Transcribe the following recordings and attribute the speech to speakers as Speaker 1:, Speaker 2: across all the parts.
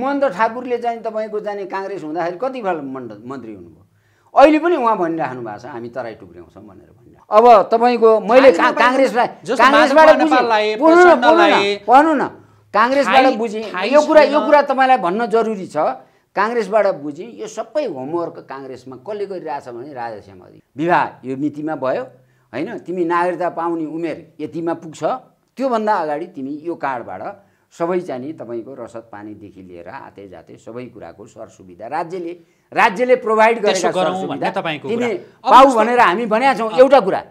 Speaker 1: महेन्द्र ठाकुरले चाहिँ तपाईँको जाने काङ्ग्रेस हुँदाखेरि कति कतिपय मन्त्री हुनुभयो अहिले पनि उहाँ भनिराख्नु भएको छ हामी तराई टुक्र्याउँछौँ भनेर भनिरहेको अब तपाईँको मैले काङ्ग्रेसलाई भन्नु न काङ्ग्रेसबाट बुझेँ यो कुरा यो कुरा तपाईँलाई भन्न जरुरी छ काङ्ग्रेसबाट बुझेँ यो सबै होमवर्क काङ्ग्रेसमा कसले गरिरहेछ भने राजाश्याम अधि विवाह यो मितिमा भयो होइन तिमी नागरिकता पाउने उमेर यतिमा पुग्छ त्योभन्दा अगाडि तिमी यो कार्डबाट सबै जाने तपाईँको रसद पानीदेखि लिएर आते जाते सबै कुराको सरसुविधा राज्यले राज्यले प्रोभाइड गरेको भनेर हामी भनेका छौँ एउटा कुरा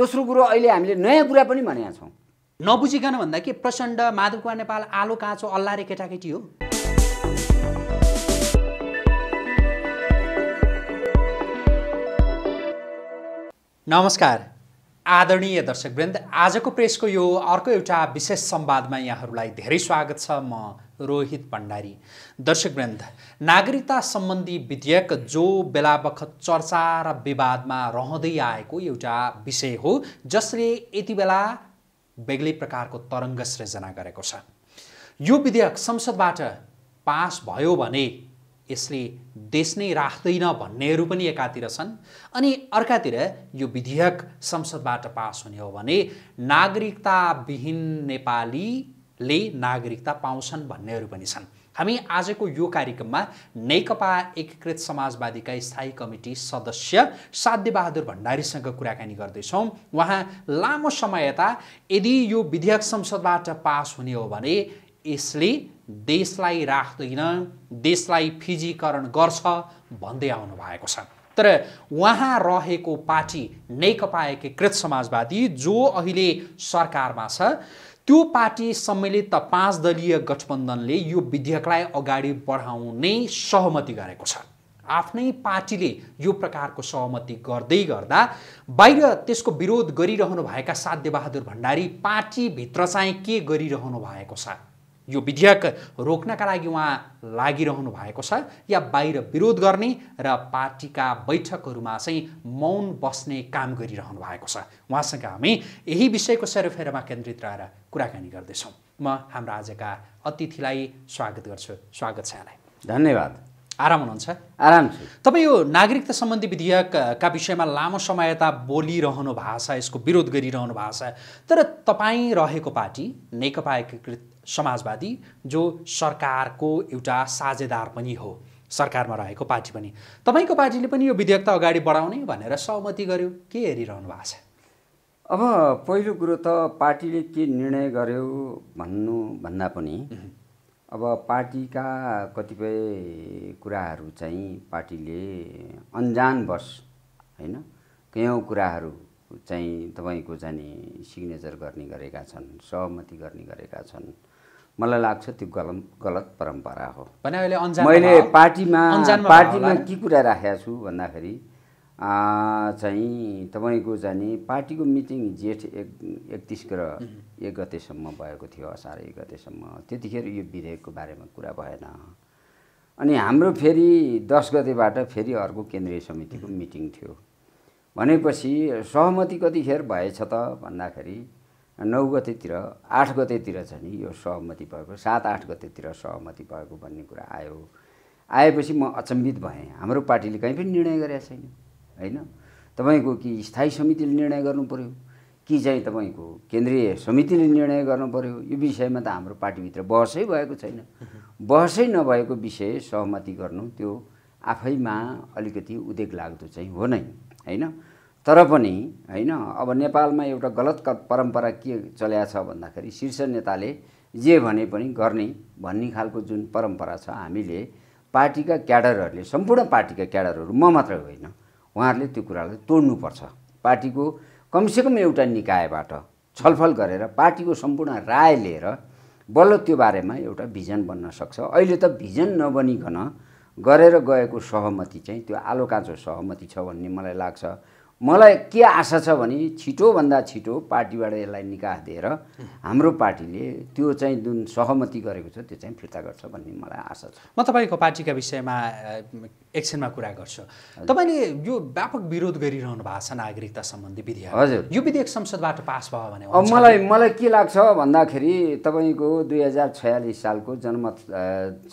Speaker 1: दोस्रो कुरो अहिले हामीले नयाँ कुरा पनि भनेका छौँ नबुझिकन भन्दा के प्रचण्ड माधव कुमार नेपाल आलो काँचो अल्लारे केटाकेटी हो
Speaker 2: नमस्कार आदरणीय दर्शकवृन्द आजको प्रेसको यो अर्को एउटा विशेष संवादमा यहाँहरूलाई धेरै स्वागत छ म रोहित भण्डारी दर्शकवृन्द नागरिकता सम्बन्धी विधेयक जो बेला बखत चर्चा र विवादमा रहँदै आएको एउटा विषय हो जसले यति बेला बेग्लै प्रकारको तरङ्ग सृजना गरेको छ यो विधेयक संसदबाट पास भयो भने यसले देश नै राख्दैन भन्नेहरू पनि एकातिर छन् अनि अर्कातिर यो विधेयक संसदबाट पास हुने हो भने नागरिकताविहीन नेपालीले नागरिकता पाउँछन् भन्नेहरू पनि छन् हामी आजको यो कार्यक्रममा नेकपा एकीकृत समाजवादीका स्थायी कमिटी सदस्य साध्यबहादुर भण्डारीसँग कुराकानी गर्दैछौँ उहाँ लामो समय यता यदि यो विधेयक संसदबाट पास हुने हो भने यसले देशलाई राख्दैन देशलाई फिजीकरण गर्छ भन्दै आउनु भएको छ तर उहाँ रहेको पार्टी नेकपा एकीकृत समाजवादी जो अहिले सरकारमा छ त्यो पार्टी सम्मिलित पाँच दलीय गठबन्धनले यो विधेयकलाई अगाडि बढाउने सहमति गरेको छ आफ्नै पार्टीले यो प्रकारको सहमति गर्दै गर्दा बाहिर त्यसको विरोध गरिरहनुभएका साध्यबहादुर भण्डारी पार्टीभित्र चाहिँ के गरिरहनु भएको छ यो विधेयक रोक्नका लागि उहाँ लागिरहनु भएको छ या बाहिर विरोध गर्ने र पार्टीका बैठकहरूमा चाहिँ मौन बस्ने काम गरिरहनु भएको छ उहाँसँग हामी यही विषयको सेरोफेरोमा केन्द्रित रहेर कुराकानी गर्दैछौँ म हाम्रो आजका अतिथिलाई स्वागत गर्छु स्वागत छ यहाँलाई धन्यवाद आराम हुनुहुन्छ आराम तपाईँ यो नागरिकता सम्बन्धी विधेयकका विषयमा लामो समय यता बोलिरहनु भएको छ यसको विरोध गरिरहनु भएको छ तर तपाईँ रहेको पार्टी नेकपा एकीकृत समाजवादी जो सरकारको एउटा साझेदार पनि हो सरकारमा रहेको पार्टी पनि तपाईँको पार्टीले पनि यो विधेयक त अगाडि बढाउने भनेर सहमति गर्यो के हेरिरहनु भएको छ
Speaker 1: अब पहिलो कुरो त पार्टीले के निर्णय गर्यो भन्नुभन्दा पनि अब पार्टीका कतिपय कुराहरू चाहिँ पार्टीले अन्जानवश होइन कयौँ कुराहरू चाहिँ तपाईँको जाने सिग्नेचर गर्ने गरेका छन् सहमति गर्ने गरेका छन् मलाई लाग्छ त्यो गलत गलत परम्परा हो मैले पार्टीमा पार्टीमा के कुरा राखेको छु भन्दाखेरि चाहिँ तपाईँको जाने पार्टीको मिटिङ जेठ एक एकतिस र एक गतेसम्म भएको थियो असार एक गतेसम्म त्यतिखेर यो विधेयकको बारेमा कुरा भएन अनि हाम्रो फेरि दस गतेबाट फेरि अर्को केन्द्रीय समितिको मिटिङ थियो भनेपछि सहमति कतिखेर भएछ त भन्दाखेरि नौ गतेतिर आठ गतेतिर छ नि यो सहमति भएको सात आठ गतेतिर सहमति भएको भन्ने कुरा आयो आएपछि म अचम्बित भएँ हाम्रो पार्टीले कहीँ पनि निर्णय गरेका छैन होइन तपाईँको कि स्थायी समितिले निर्णय गर्नु पऱ्यो कि चाहिँ तपाईँको केन्द्रीय समितिले निर्णय गर्नु पऱ्यो यो विषयमा त हाम्रो पार्टीभित्र बहसै भएको छैन बहसै नभएको विषय सहमति गर्नु त्यो आफैमा अलिकति उद्योग लाग्दो चाहिँ हो नै होइन तर पनि होइन अब नेपालमा एउटा गलत परम्परा के चल्याएको छ भन्दाखेरि शीर्ष नेताले जे भने पनि गर्ने भन्ने खालको जुन परम्परा छ हामीले पार्टीका क्याडरहरूले सम्पूर्ण पार्टीका क्याडरहरू म मात्र होइन उहाँहरूले त्यो कुरालाई तोड्नुपर्छ पार्टीको कमसेकम एउटा निकायबाट छलफल गरेर पार्टीको सम्पूर्ण राय लिएर बल्ल त्यो बारेमा एउटा भिजन बन्न सक्छ अहिले त भिजन नबनिकन गरेर गएको सहमति चाहिँ त्यो आलो सहमति छ भन्ने मलाई लाग्छ मलाई के आशा छ भने छिटोभन्दा छिटो पार्टीबाट यसलाई निकास दिएर हाम्रो पार्टीले त्यो चाहिँ जुन सहमति गरेको छ त्यो चाहिँ फिर्ता गर्छ भन्ने मलाई आशा छ
Speaker 2: म तपाईँको पार्टीका विषयमा एकछिनमा कुरा गर्छु तपाईँले यो व्यापक विरोध गरिरहनु भएको छ नागरिकता सम्बन्धी विधेयक हजुर यो विधेयक संसदबाट पास भयो भने अब मलाई
Speaker 1: मलाई के लाग्छ भन्दाखेरि तपाईँको दुई हजार छयालिस सालको जनमत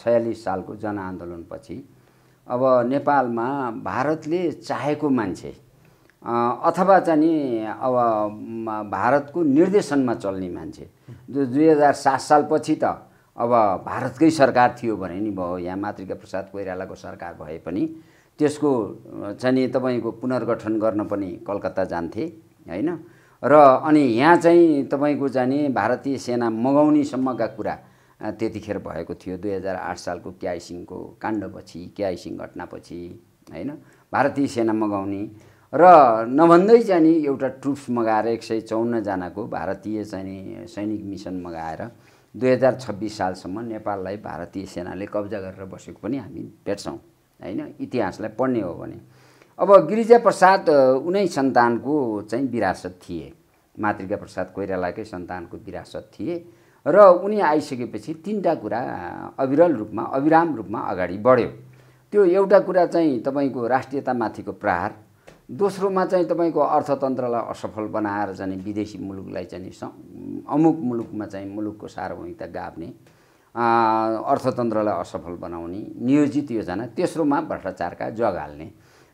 Speaker 1: छयालिस सालको जनआन्दोलनपछि अब नेपालमा भारतले चाहेको मान्छे अथवा चाहिँ नि अब भारतको निर्देशनमा चल्ने मान्छे जो दुई हजार सात सालपछि त अब भारतकै सरकार थियो भने नि भयो यहाँ मातृका प्रसाद कोइरालाको सरकार भए पनि त्यसको चाहिँ नि तपाईँको पुनर्गठन गर्न पनि कलकत्ता जान्थे होइन र अनि यहाँ चाहिँ तपाईँको जाने भारतीय सेना मगाउनेसम्मका कुरा त्यतिखेर भएको थियो दुई हजार आठ सालको क्याइसिङको काण्डपछि क्याइसिङ घटनापछि होइन भारतीय सेना मगाउने र नभन्दै चाहिँ नि एउटा ट्रुप्स मगाएर एक सय चौन्नजनाको भारतीय चाहिँ सैनिक मिसन मगाएर दुई हजार छब्बिस सालसम्म नेपाललाई भारतीय सेनाले कब्जा गरेर बसेको पनि हामी भेट्छौँ होइन इतिहासलाई पढ्ने हो भने अब गिरिजा प्रसाद उनै सन्तानको चाहिँ विरासत थिए मातृका प्रसाद कोइरालाकै सन्तानको विरासत थिए र उनी आइसकेपछि तिनवटा कुरा अविरल रूपमा अविराम रूपमा अगाडि बढ्यो त्यो एउटा कुरा चाहिँ तपाईँको राष्ट्रियतामाथिको प्रहार दोस्रोमा चाहिँ तपाईँको अर्थतन्त्रलाई असफल बनाएर जाने विदेशी मुलुकलाई चाहिँ अमुक मुलुकमा चाहिँ मुलुकको सार्वभौमिकता गाप्ने अर्थतन्त्रलाई असफल बनाउने नियोजित योजना तेस्रोमा भ्रष्टाचारका जग हाल्ने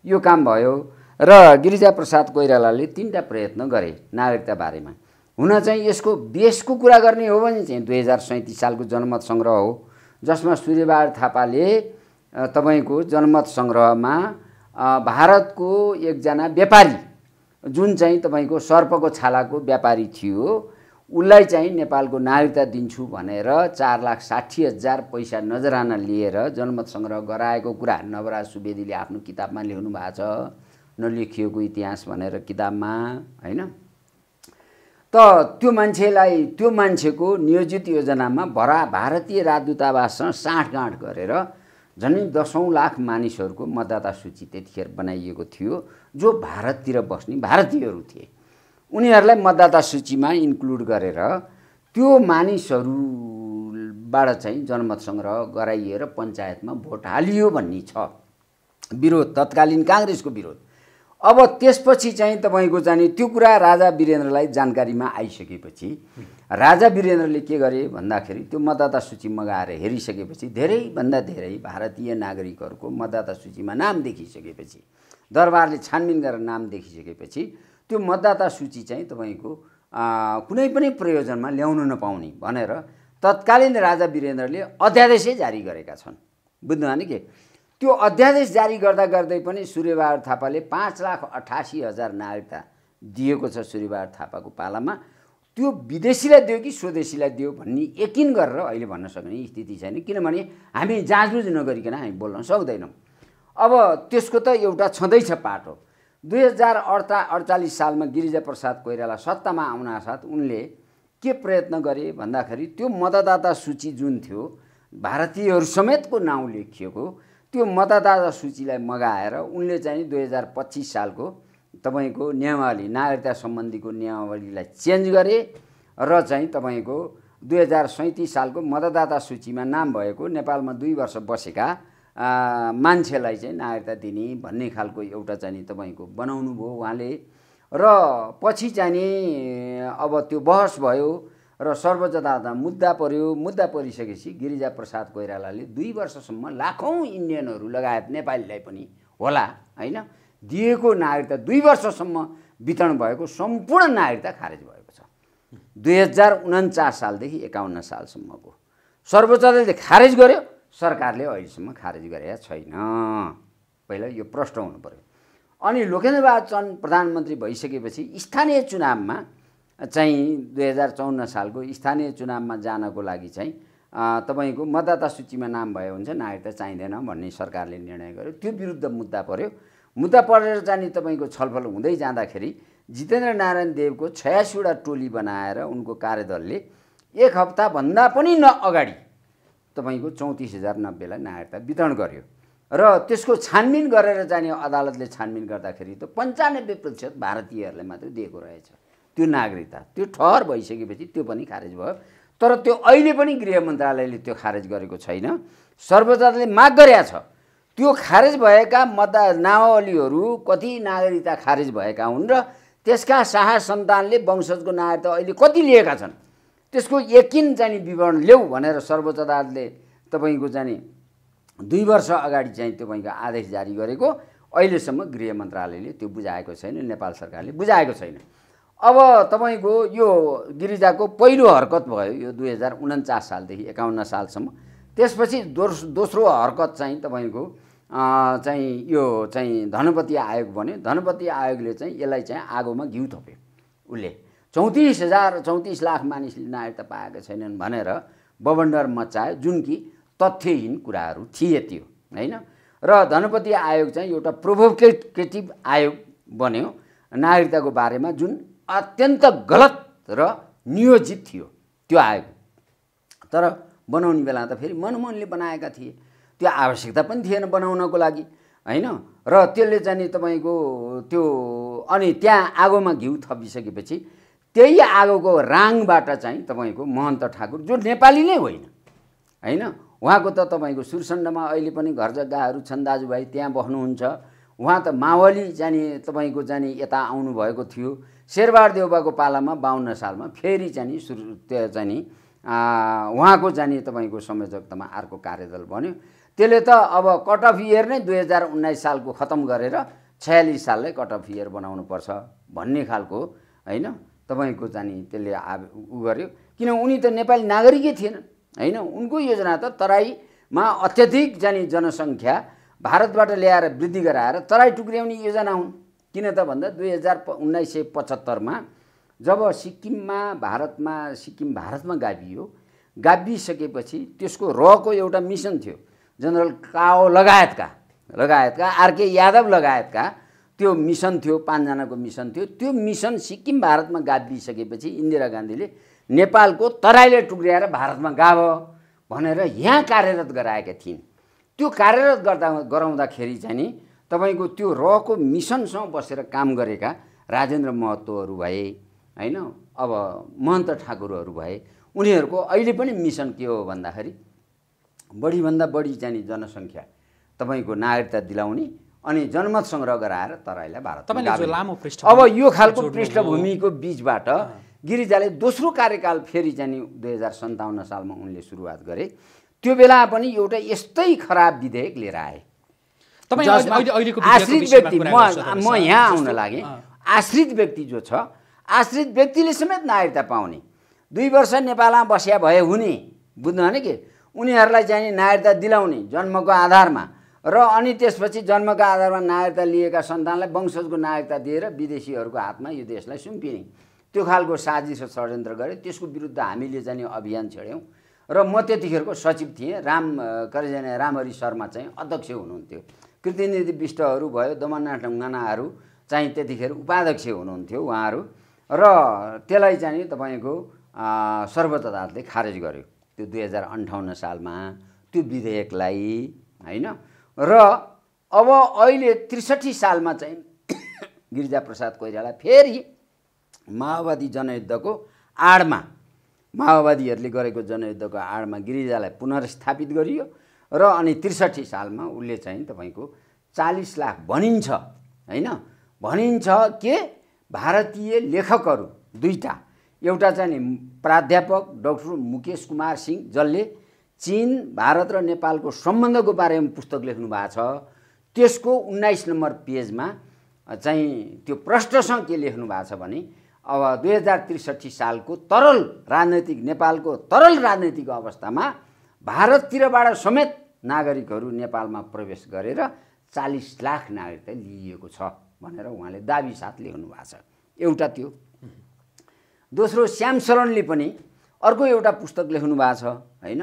Speaker 1: यो काम भयो र गिरिजाप्रसाद कोइरालाले तिनवटा प्रयत्न गरे नागरिकता बारेमा हुन चाहिँ यसको बेसको कुरा गर्ने हो भने चाहिँ दुई हजार सैँतिस सालको जनमत सङ्ग्रह हो जसमा सूर्यबहादुर थापाले तपाईँको जनमत सङ्ग्रहमा भारतको एकजना व्यापारी जुन चाहिँ तपाईँको सर्पको छालाको व्यापारी थियो उसलाई चाहिँ नेपालको नागरिकता दिन्छु भनेर चार लाख साठी हजार पैसा नजराना लिएर जनमत सङ्ग्रह गराएको कुरा नवराज सुवेदीले आफ्नो किताबमा लेख्नु भएको छ नलेखिएको इतिहास भनेर किताबमा होइन त त्यो मान्छेलाई त्यो मान्छेको नियोजित योजनामा भरा भारतीय राजदूतावाससँग साँठगाँठ गरेर झन्डै दसौँ लाख मानिसहरूको मतदाता सूची त्यतिखेर बनाइएको थियो जो भारततिर बस्ने भारतीयहरू थिए उनीहरूलाई मतदाता सूचीमा इन्क्लुड गरेर त्यो मानिसहरूबाट चाहिँ जनमत सङ्ग्रह गराइएर पञ्चायतमा भोट हालियो भन्ने छ विरोध तत्कालीन काङ्ग्रेसको विरोध अब त्यसपछि चाहिँ तपाईँको जाने त्यो कुरा राजा वीरेन्द्रलाई जानकारीमा आइसकेपछि राजा वीरेन्द्रले के गरे भन्दाखेरि त्यो मतदाता सूची मगाएर हेरिसकेपछि धेरैभन्दा धेरै भारतीय नागरिकहरूको मतदाता सूचीमा नाम देखिसकेपछि दरबारले छानबिन गरेर नाम देखिसकेपछि त्यो मतदाता सूची चाहिँ तपाईँको कुनै पनि प्रयोजनमा ल्याउन नपाउने भनेर तत्कालीन राजा वीरेन्द्रले अध्यादेशै जारी गरेका छन् बुझ्नुभयो के त्यो अध्यादेश जारी गर्दा गर्दै पनि सूर्यबहादुर थापाले पाँच लाख अठासी हजार नागरिकता दिएको छ सूर्यबहादुर थापाको पालामा त्यो विदेशीलाई दियो कि स्वदेशीलाई दियो भन्ने यकिन गरेर अहिले भन्न सक्ने स्थिति छैन किनभने हामी जाँचबुझ नगरिकन हामी बोल्न सक्दैनौँ अब त्यसको त एउटा छँदैछ पाटो हो दुई हजार अडता अडचालिस सालमा गिरिजा प्रसाद कोइराला सत्तामा आउनासाथ उनले के प्रयत्न गरे भन्दाखेरि त्यो मतदाता सूची जुन थियो भारतीयहरू समेतको नाउँ लेखिएको त्यो मतदाता सूचीलाई मगाएर उनले चाहिँ दुई हजार पच्चिस सालको तपाईँको नियमावली नागरिकता सम्बन्धीको नियमावलीलाई चेन्ज गरे र चाहिँ तपाईँको दुई हजार सैँतिस सालको मतदाता सूचीमा नाम भएको नेपालमा दुई वर्ष बसेका मान्छेलाई चाहिँ नागरिकता दिने भन्ने खालको एउटा चाहिँ नि तपाईँको बनाउनु भयो उहाँले र पछि चाहिँ नि अब त्यो बहस भयो र सर्वोच्च मुद्दा पऱ्यो मुद्दा परिसकेपछि गिरिजा प्रसाद कोइरालाले दुई वर्षसम्म लाखौँ इन्डियनहरू लगायत नेपालीलाई पनि होला होइन दिएको नागरिकता दुई वर्षसम्म वितरण भएको सम्पूर्ण नागरिकता खारेज भएको छ दुई हजार उन्चास सालदेखि एकाउन्न सालसम्मको सर्वोच्च अदालतले खारेज गर्यो सरकारले अहिलेसम्म खारेज गरेका छैन पहिला यो प्रश्न हुनु पऱ्यो अनि लोकेन्द्रबहादुर चन्द प्रधानमन्त्री भइसकेपछि स्थानीय चुनावमा चाहिँ दुई हजार चौन्न सालको स्थानीय चुनावमा जानको लागि चाहिँ तपाईँको मतदाता सूचीमा नाम भए हुन्छ नागरिकता चाहिँदैन भन्ने सरकारले निर्णय गर्यो त्यो विरुद्ध मुद्दा पऱ्यो मुद्दा परेर जाने तपाईँको छलफल हुँदै जाँदाखेरि जितेन्द्र नारायण देवको छयासीवटा टोली बनाएर उनको कार्यदलले एक हप्ताभन्दा पनि न अगाडि तपाईँको चौतिस हजार नब्बेलाई नागरिकता वितरण गर्यो र त्यसको छानबिन गरेर जाने अदालतले छानबिन गर्दाखेरि त पन्चानब्बे प्रतिशत भारतीयहरूलाई मात्र दिएको रहेछ त्यो नागरिकता त्यो ठहर भइसकेपछि त्यो पनि खारेज भयो तर त्यो अहिले पनि गृह मन्त्रालयले त्यो खारेज गरेको छैन सर्वोच्चले माग गरेका छ त्यो खारेज भएका मतदा नावलीहरू कति नागरिकता खारेज भएका हुन् र त्यसका शाह सन्तानले वंशजको नागरिकता अहिले कति लिएका छन् त्यसको यकिन चाहिँ विवरण ल्याऊ भनेर सर्वोच्च अदालतले तपाईँको चाहिँ दुई वर्ष अगाडि चाहिँ तपाईँको आदेश जारी गरेको अहिलेसम्म गृह मन्त्रालयले त्यो बुझाएको छैन नेपाल सरकारले बुझाएको छैन अब तपाईँको यो गिरिजाको पहिलो हरकत भयो यो दुई हजार उन्चास सालदेखि एकाउन्न सालसम्म त्यसपछि दोस दोस्रो हरकत चाहिँ तपाईँको चाहिँ यो चाहिँ धनपति आयोग भन्यो धनपति आयोगले चाहिँ यसलाई चाहिँ आगोमा घिउ थप्यो उसले चौतिस हजार चौतिस लाख मानिसले नागरिकता पाएका छैनन् भनेर बबन्डर मचायो जुन कि तथ्यहीन कुराहरू थिए त्यो होइन र धनपति आयोग चाहिँ एउटा प्रोभोकेटिभ आयोग बन्यो नागरिकताको बारेमा जुन अत्यन्त गलत र नियोजित थियो त्यो आयोग तर बनाउने बेला त फेरि मनमनले बनाएका थिए त्यो आवश्यकता पनि थिएन बनाउनको लागि होइन र त्यसले जाने तपाईँको त्यो अनि त्यहाँ आगोमा घिउ थपिसकेपछि त्यही आगोको राङबाट चाहिँ तपाईँको महन्त ठाकुर जो नेपाली नै होइन होइन उहाँको त तपाईँको सुरसण्डमा अहिले पनि घर जग्गाहरू छन् दाजुभाइ त्यहाँ बस्नुहुन्छ उहाँ त मावली जाने तपाईँको जाने यता आउनुभएको थियो शेरबार देउबाको पालामा बाहन्न सालमा फेरि जाने सुरु त्यहाँ जाने उहाँको जाने तपाईँको संयोजकतामा अर्को कार्यदल बन्यो त्यसले त अब कट अफ इयर नै दुई हजार उन्नाइस सालको खतम गरेर छयालिस साललाई कट अफ इयर बनाउनुपर्छ भन्ने खालको होइन तपाईँको जाने त्यसले आ उ गर्यो किन उनी त नेपाली नागरिकै थिएन होइन उनको योजना त तराईमा अत्यधिक जाने जनसङ्ख्या भारतबाट ल्याएर वृद्धि गराएर तराई टुक्र्याउने योजना हुन् किन त भन्दा दुई हजार प उन्नाइस सय पचहत्तरमा जब सिक्किममा भारतमा सिक्किम भारतमा गाभियो गाभिसकेपछि त्यसको रको एउटा मिसन थियो जनरल काओ लगायतका लगायतका आरके यादव लगायतका त्यो मिसन थियो पाँचजनाको मिसन थियो त्यो मिसन सिक्किम भारतमा गाभिसकेपछि इन्दिरा गान्धीले नेपालको तराईले टुक्रियाएर भारतमा गाभ भनेर यहाँ कार्यरत गराएका थिइन् त्यो कार्यरत गर्दा गराउँदाखेरि चाहिँ नि तपाईँको त्यो रको मिसनसँग बसेर काम गरेका राजेन्द्र महतोहरू भए होइन अब महन्त ठाकुरहरू भए उनीहरूको अहिले पनि मिसन के हो भन्दाखेरि बढीभन्दा बढी जाने जनसङ्ख्या तपाईँको नागरिकता दिलाउने अनि जनमत सङ्ग्रह गराएर तराईलाई भारत अब
Speaker 2: यो खालको पृष्ठभूमिको
Speaker 1: बिचबाट गिरिजाले दोस्रो कार्यकाल फेरि जाने दुई हजार सन्ताउन्न सालमा उनले सुरुवात गरे त्यो बेला पनि एउटा यस्तै खराब विधेयक लिएर आए
Speaker 2: आश्रित व्यक्ति म यहाँ आउन लागेँ
Speaker 1: आश्रित व्यक्ति जो छ आश्रित व्यक्तिले समेत नागरिकता पाउने दुई वर्ष नेपालमा बस्या भए हुने बुझ्नु भने के उनीहरूलाई चाहिँ नागरिकता दिलाउने जन्मको आधारमा र अनि त्यसपछि जन्मको आधारमा नागरिकता लिएका सन्तानलाई वंशजको नागरिकता दिएर विदेशीहरूको हातमा यो देशलाई सुम्पिने त्यो खालको साजिस र षड्यन्त्र गरे त्यसको विरुद्ध हामीले जाने अभियान छेड्यौँ र म त्यतिखेरको सचिव थिएँ राम करिजाने रामहरि शर्मा चाहिँ अध्यक्ष हुनुहुन्थ्यो कृतिनिधि विष्टहरू भयो दमननाथ ढुङ्गानाहरू चाहिँ त्यतिखेर उपाध्यक्ष हुनुहुन्थ्यो उहाँहरू र त्यसलाई चाहिँ तपाईँको सर्वोच्च अदालतले खारेज गर्यो त्यो दुई हजार अन्ठाउन्न सालमा त्यो विधेयकलाई होइन र अब अहिले त्रिसठी सालमा चाहिँ गिरिजाप्रसाद कोइराला फेरि माओवादी जनयुद्धको आडमा माओवादीहरूले गरेको जनयुद्धको आडमा गिरिजालाई पुनर्स्थापित गरियो र अनि त्रिसठी सालमा उसले चाहिँ तपाईँको चालिस लाख भनिन्छ होइन भनिन्छ के भारतीय लेखकहरू दुईवटा एउटा चाहिँ नि प्राध्यापक डक्टर मुकेश कुमार सिंह जसले चिन भारत र नेपालको सम्बन्धको बारेमा पुस्तक लेख्नु भएको छ त्यसको उन्नाइस नम्बर पेजमा चाहिँ त्यो प्रश्नसँग के लेख्नु भएको छ भने अब दुई हजार त्रिसठी सालको तरल राजनैतिक नेपालको तरल राजनैतिक अवस्थामा भारततिरबाट समेत नागरिकहरू नेपालमा प्रवेश गरेर चालिस लाख नागरिकता लिइएको छ भनेर उहाँले दाबी साथ लेख्नु भएको छ एउटा त्यो दोस्रो श्याम शरणले पनि अर्को एउटा पुस्तक लेख्नु भएको छ होइन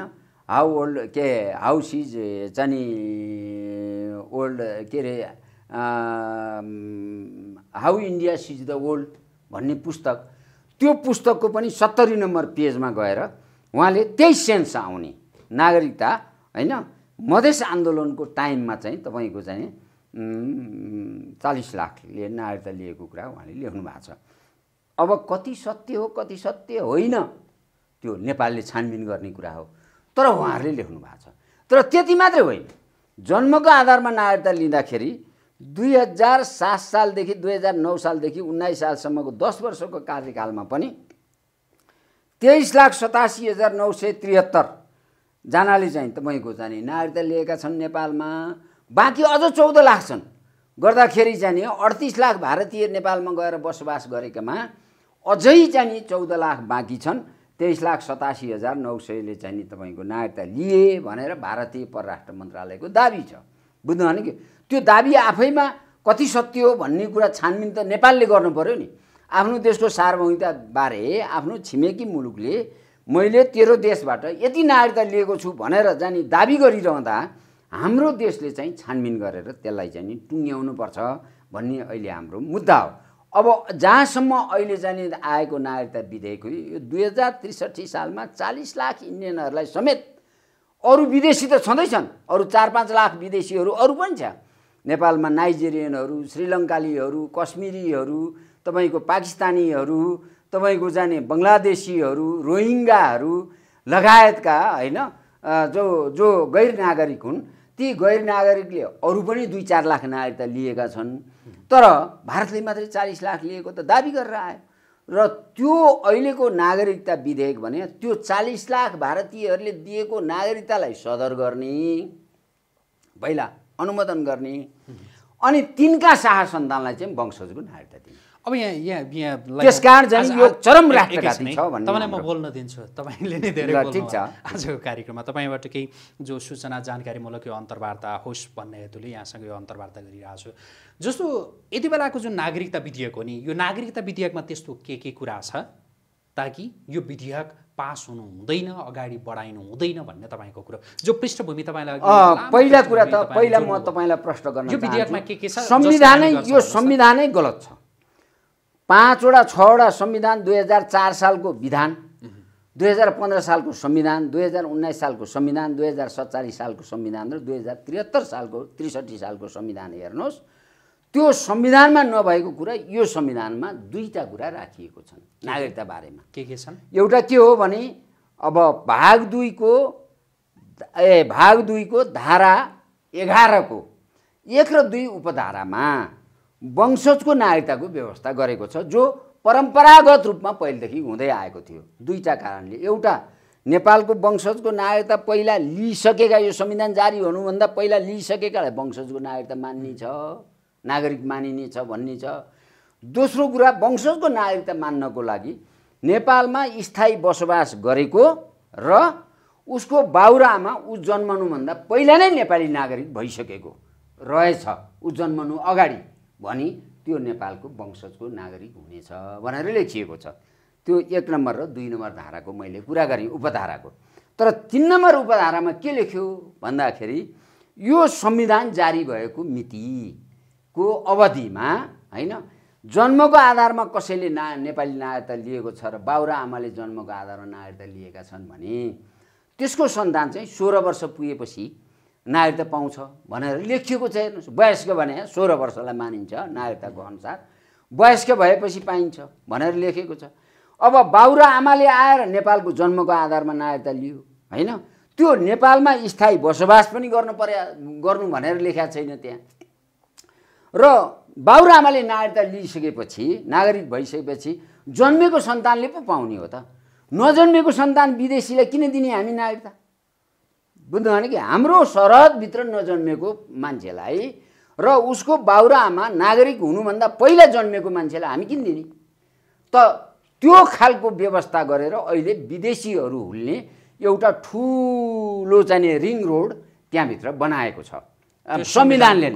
Speaker 1: हाउ ओल्ड के हाउ सिज चाहिँ ओल्ड के अरे how India sees the old भन्ने पुस्तक त्यो पुस्तकको पनि सत्तरी नम्बर पेजमा गएर उहाँले त्यही सेन्स आउने नागरिकता होइन मधेस आन्दोलनको टाइममा चाहिँ तपाईँको चाहिँ चालिस लाखले नागरिकता लिएको कुरा उहाँले लेख्नु भएको छ अब कति सत्य हो कति सत्य होइन त्यो नेपालले छानबिन गर्ने कुरा हो तर उहाँहरूले लेख्नु भएको छ तर त्यति मात्रै होइन जन्मको आधारमा नागरिकता लिँदाखेरि दुई हजार सात सालदेखि दुई हजार नौ सालदेखि उन्नाइस सालसम्मको दस वर्षको कार्यकालमा पनि तेइस लाख सतासी हजार नौ सय त्रिहत्तर जनाले चाहिँ तपाईँको जाने नागरिकता लिएका छन् नेपालमा बाँकी अझ चौध लाख छन् गर्दाखेरि जाने अडतिस लाख भारतीय नेपालमा गएर बसोबास गरेकामा अझै चाहिँ नि चौध लाख बाँकी छन् तेइस लाख सतासी हजार नौ सयले चाहिँ नि तपाईँको नागरिकता लिए भनेर भारतीय परराष्ट्र मन्त्रालयको दाबी छ बुझ्नु भने कि त्यो दाबी आफैमा कति सत्य हो भन्ने कुरा छानबिन त नेपालले गर्नु पऱ्यो नि आफ्नो देशको सार्वभौमिकताबारे आफ्नो छिमेकी मुलुकले मैले तेरो देशबाट यति नागरिकता लिएको छु भनेर जाने दाबी गरिरहँदा हाम्रो देशले चाहिँ छानबिन गरेर त्यसलाई चाहिँ नि टुङ्ग्याउनुपर्छ भन्ने अहिले हाम्रो मुद्दा हो अब जहाँसम्म अहिले जाने आएको नागरिकता विधेयक हो यो दुई हजार त्रिसठी सालमा चालिस लाख इन्डियनहरूलाई समेत अरू विदेशी त छँदैछन् अरू चार पाँच लाख विदेशीहरू अरू पनि छ नेपालमा नाइजेरियनहरू श्रीलङ्कालीहरू कश्मिरीहरू तपाईँको पाकिस्तानीहरू तपाईँको जाने बङ्गलादेशीहरू रोहिङ्गाहरू लगायतका होइन जो जो गैर नागरिक हुन् ती गैर नागरिकले अरू पनि दुई चार लाख नागरिकता लिएका छन् तर भारतले मात्रै चालिस लाख लिएको त दाबी गरेर आयो र त्यो अहिलेको नागरिकता विधेयक भने त्यो चालिस लाख भारतीयहरूले दिएको नागरिकतालाई सदर गर्ने पहिला अनुमोदन गर्ने अनि तिनका शाह सन्तानलाई चाहिँ वंशजको नागरिकता दिने
Speaker 2: अब यहाँ यहाँ यहाँ त्यस कारण चाहिँ यो चरम राष्ट्रघाती छ भन्ने तपाईँलाई म बोल्न दिन्छु तपाईँले नै धेरै ठिक छ आजको कार्यक्रममा तपाईँबाट केही जो सूचना जानकारीमूलक यो अन्तर्वार्ता होस् भन्ने हेतुले यहाँसँग यो अन्तर्वार्ता गरिरहेको छु जस्तो यति बेलाको जुन नागरिकता विधेयक हो नि यो नागरिकता विधेयकमा त्यस्तो के के कुरा छ ताकि यो विधेयक पास हुनु हुँदैन अगाडि बढाइनु हुँदैन भन्ने तपाईँको कुरो जो पृष्ठभूमि तपाईँलाई पहिला कुरा त पहिला म
Speaker 1: तपाईँलाई प्रश्न गर्न यो विधेयकमा के के छ संविधानै यो संविधानै गलत छ पाँचवटा छवटा संविधान दुई हजार चार सालको विधान दुई हजार पन्ध्र सालको संविधान दुई हजार उन्नाइस सालको संविधान दुई हजार सत्तालिस सालको संविधान र दुई हजार त्रिहत्तर सालको त्रिसठी सालको संविधान हेर्नुहोस् त्यो संविधानमा नभएको कुरा यो संविधानमा दुईवटा कुरा राखिएको छन् नागरिकता बारेमा के के छन् एउटा के हो भने अब भाग दुईको ए भाग दुईको धारा एघारको एक र दुई उपधारामा वंशजको नागरिकताको व्यवस्था गरेको छ जो परम्परागत रूपमा पहिलेदेखि हुँदै आएको थियो दुईवटा कारणले एउटा नेपालको वंशजको नागरिकता पहिला लिइसकेका यो संविधान जारी हुनुभन्दा पहिला लिइसकेकालाई वंशजको नागरिकता मान्ने छ नागरिक मानिने छ भन्ने छ दोस्रो कुरा वंशजको नागरिकता मान्नको लागि नेपालमा स्थायी बसोबास गरेको र उसको बाहुरामा ऊ जन्मनुभन्दा पहिला नै नेपाली नागरिक भइसकेको रहेछ ऊ जन्मनु अगाडि भनी त्यो नेपालको वंशजको नागरिक हुनेछ भनेर लेखिएको छ त्यो एक नम्बर र दुई नम्बर धाराको मैले कुरा गरेँ उपधाराको तर तिन नम्बर उपधारामा के लेख्यो भन्दाखेरि यो संविधान जारी भएको मितिको अवधिमा होइन जन्मको आधारमा कसैले ना नेपाली नागरिकता लिएको छ र बाउरा आमाले जन्मको आधारमा नागरिकता लिएका छन् भने त्यसको सन्तान चाहिँ सोह्र वर्ष पुगेपछि नागरिकता पाउँछ भनेर लेखिएको छ हेर्नुहोस् वयस्क भने सोह्र वर्षलाई मानिन्छ नागरिकताको अनुसार वयस्क भएपछि पाइन्छ भनेर लेखेको छ अब बाउ र आमाले आएर नेपालको जन्मको आधारमा नागरिकता लियो होइन त्यो नेपालमा स्थायी बसोबास पनि गर्नु पर्या गर्नु भनेर लेखाएको छैन त्यहाँ र बाउ र आमाले नागरिकता लिइसकेपछि नागरिक भइसकेपछि जन्मेको सन्तानले पो पाउने हो त नजन्मेको सन्तान विदेशीलाई किन दिने हामी नागरिकता बुझ्नु भने कि हाम्रो सरहदभित्र नजन्मेको मान्छेलाई र उसको बाउ आमा नागरिक हुनुभन्दा पहिला जन्मेको मान्छेलाई हामी किन दिने त त्यो खालको व्यवस्था गरेर अहिले विदेशीहरू हुल्ने एउटा ठुलो चाहिने रिङ रोड त्यहाँभित्र बनाएको छ संविधानले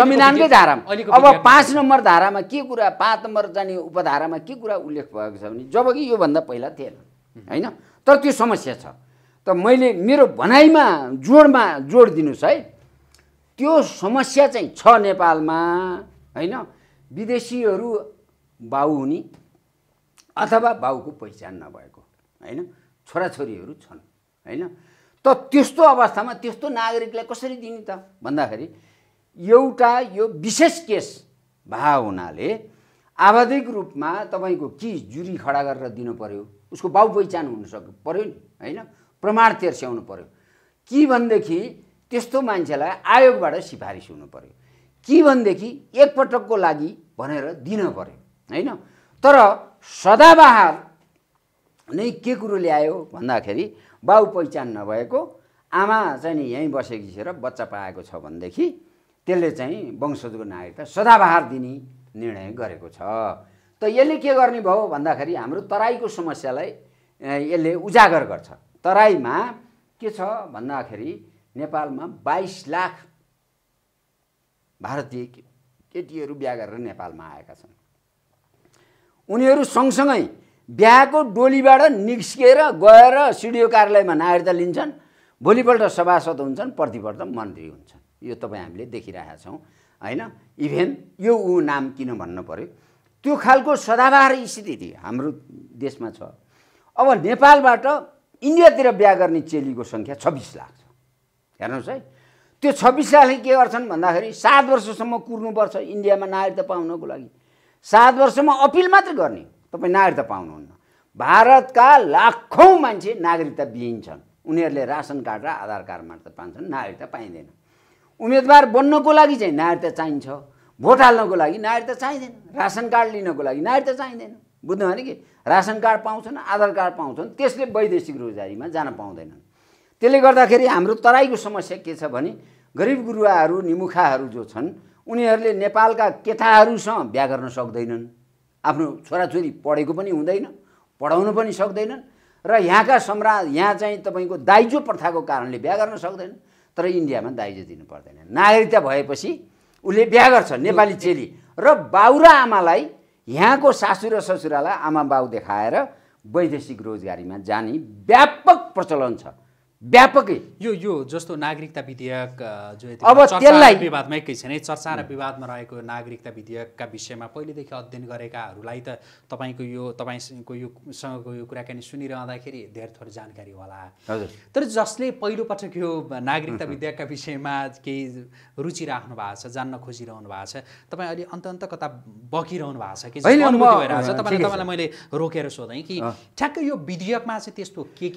Speaker 1: संविधानकै धारामा अब पाँच नम्बर धारामा के कुरा पाँच नम्बर जाने उपधारामा के कुरा उल्लेख भएको छ भने जबकि योभन्दा पहिला थिएन होइन तर त्यो समस्या छ त मैले मेरो भनाइमा जोडमा जोड दिनुहोस् है त्यो समस्या चाहिँ छ नेपालमा होइन विदेशीहरू बाउ हुने अथवा बाउको पहिचान नभएको होइन छोराछोरीहरू छन् होइन त त्यस्तो अवस्थामा त्यस्तो नागरिकलाई कसरी दिने त भन्दाखेरि एउटा यो विशेष केस भा हुनाले आवाधिक रूपमा तपाईँको कि जुरी खडा गरेर दिनु पऱ्यो उसको बाउ पहिचान हुनु सक्यो पऱ्यो नि होइन प्रमाण तेर्स्याउनु पऱ्यो कि भनेदेखि त्यस्तो मान्छेलाई आयोगबाट सिफारिस हुनु पऱ्यो कि भनेदेखि एकपटकको लागि भनेर दिन पऱ्यो होइन तर सदाबहार नै के कुरो ल्यायो भन्दाखेरि बाउ पहिचान नभएको आमा चाहिँ नि यहीँ बसेकी छ र बच्चा पाएको छ भनेदेखि त्यसले चाहिँ वंशजको नागरिकता सदाबहार दिने निर्णय गरेको छ त यसले के गर्ने भयो भन्दाखेरि हाम्रो तराईको समस्यालाई यसले उजागर गर्छ तराईमा के छ भन्दाखेरि नेपालमा बाइस लाख भारतीय केटीहरू बिहा गरेर नेपालमा आएका छन् उनीहरू सँगसँगै बिहाको डोलीबाट निस्किएर गएर सिडिओ कार्यालयमा नागरिकता लिन्छन् भोलिपल्ट सभासद हुन्छन् प्रतिपल्ट मन्त्री हुन्छन् यो तपाईँ हामीले देखिरहेका छौँ होइन इभेन यो ऊ नाम किन भन्नु पऱ्यो त्यो खालको सदाबार स्थिति हाम्रो देशमा छ अब नेपालबाट इन्डियातिर बिहा गर्ने चेलीको सङ्ख्या छब्बिस लाख छ हेर्नुहोस् है त्यो छब्बिस लाखले के गर्छन् भन्दाखेरि सात वर्षसम्म कुर्नुपर्छ इन्डियामा नागरिकता पाउनको लागि सात वर्षमा अपिल मात्र गर्ने तपाईँ नागरिकता पाउनुहुन्न भारतका लाखौँ मान्छे नागरिकता बिहिन्छन् उनीहरूले रासन कार्ड र आधार कार्ड मात्र पान्छन् नागरिकता पाइँदैन उम्मेदवार बन्नको लागि चाहिँ नागरिकता चाहिन्छ भोट हाल्नको लागि नागरिकता चाहिँदैन रासन कार्ड लिनको लागि नागरिकता चाहिँदैन बुझ्नु भने कि रासन कार्ड पाउँछन् आधार कार्ड पाउँछन् त्यसले वैदेशिक रोजगारीमा जान पाउँदैनन् त्यसले गर्दाखेरि हाम्रो तराईको समस्या के छ भने गरिब गुरुवाहरू निमुखाहरू जो छन् उनीहरूले नेपालका केटाहरूसँग बिहा गर्न सक्दैनन् आफ्नो छोराछोरी पढेको पनि हुँदैन पढाउनु पनि सक्दैनन् र यहाँका सम्राज यहाँ चाहिँ तपाईँको दाइजो प्रथाको कारणले बिहा गर्न सक्दैन तर इन्डियामा दाइजो दिनु पर्दैन नागरिकता भएपछि उसले बिहा गर्छ नेपाली चेली र बाउ आमालाई यहाँको सासु र ससुरालाई आमा बाउ देखाएर वैदेशिक रोजगारीमा जाने व्यापक प्रचलन छ व्यापकै
Speaker 2: यो यो जस्तो नागरिकता विधेयक जो अब त्यसलाई विवादमा एकैछिन चर्चा र विवादमा रहेको नागरिकता विधेयकका विषयमा पहिलेदेखि अध्ययन गरेकाहरूलाई त तपाईँको यो तपाईँको यो सँगको यो कुराकानी सुनिरहँदाखेरि धेरै थोरै जानकारी होला तर जसले पहिलोपटक यो नागरिकता विधेयकका विषयमा केही रुचि राख्नु भएको छ जान्न खोजिरहनु भएको छ तपाईँ अहिले अन्त अन्त कता बकिरहनु भएको छ कि भइरहेको छ तपाईँले तपाईँलाई मैले रोकेर सोधेँ कि ठ्याक्कै यो विधेयकमा चाहिँ त्यस्तो के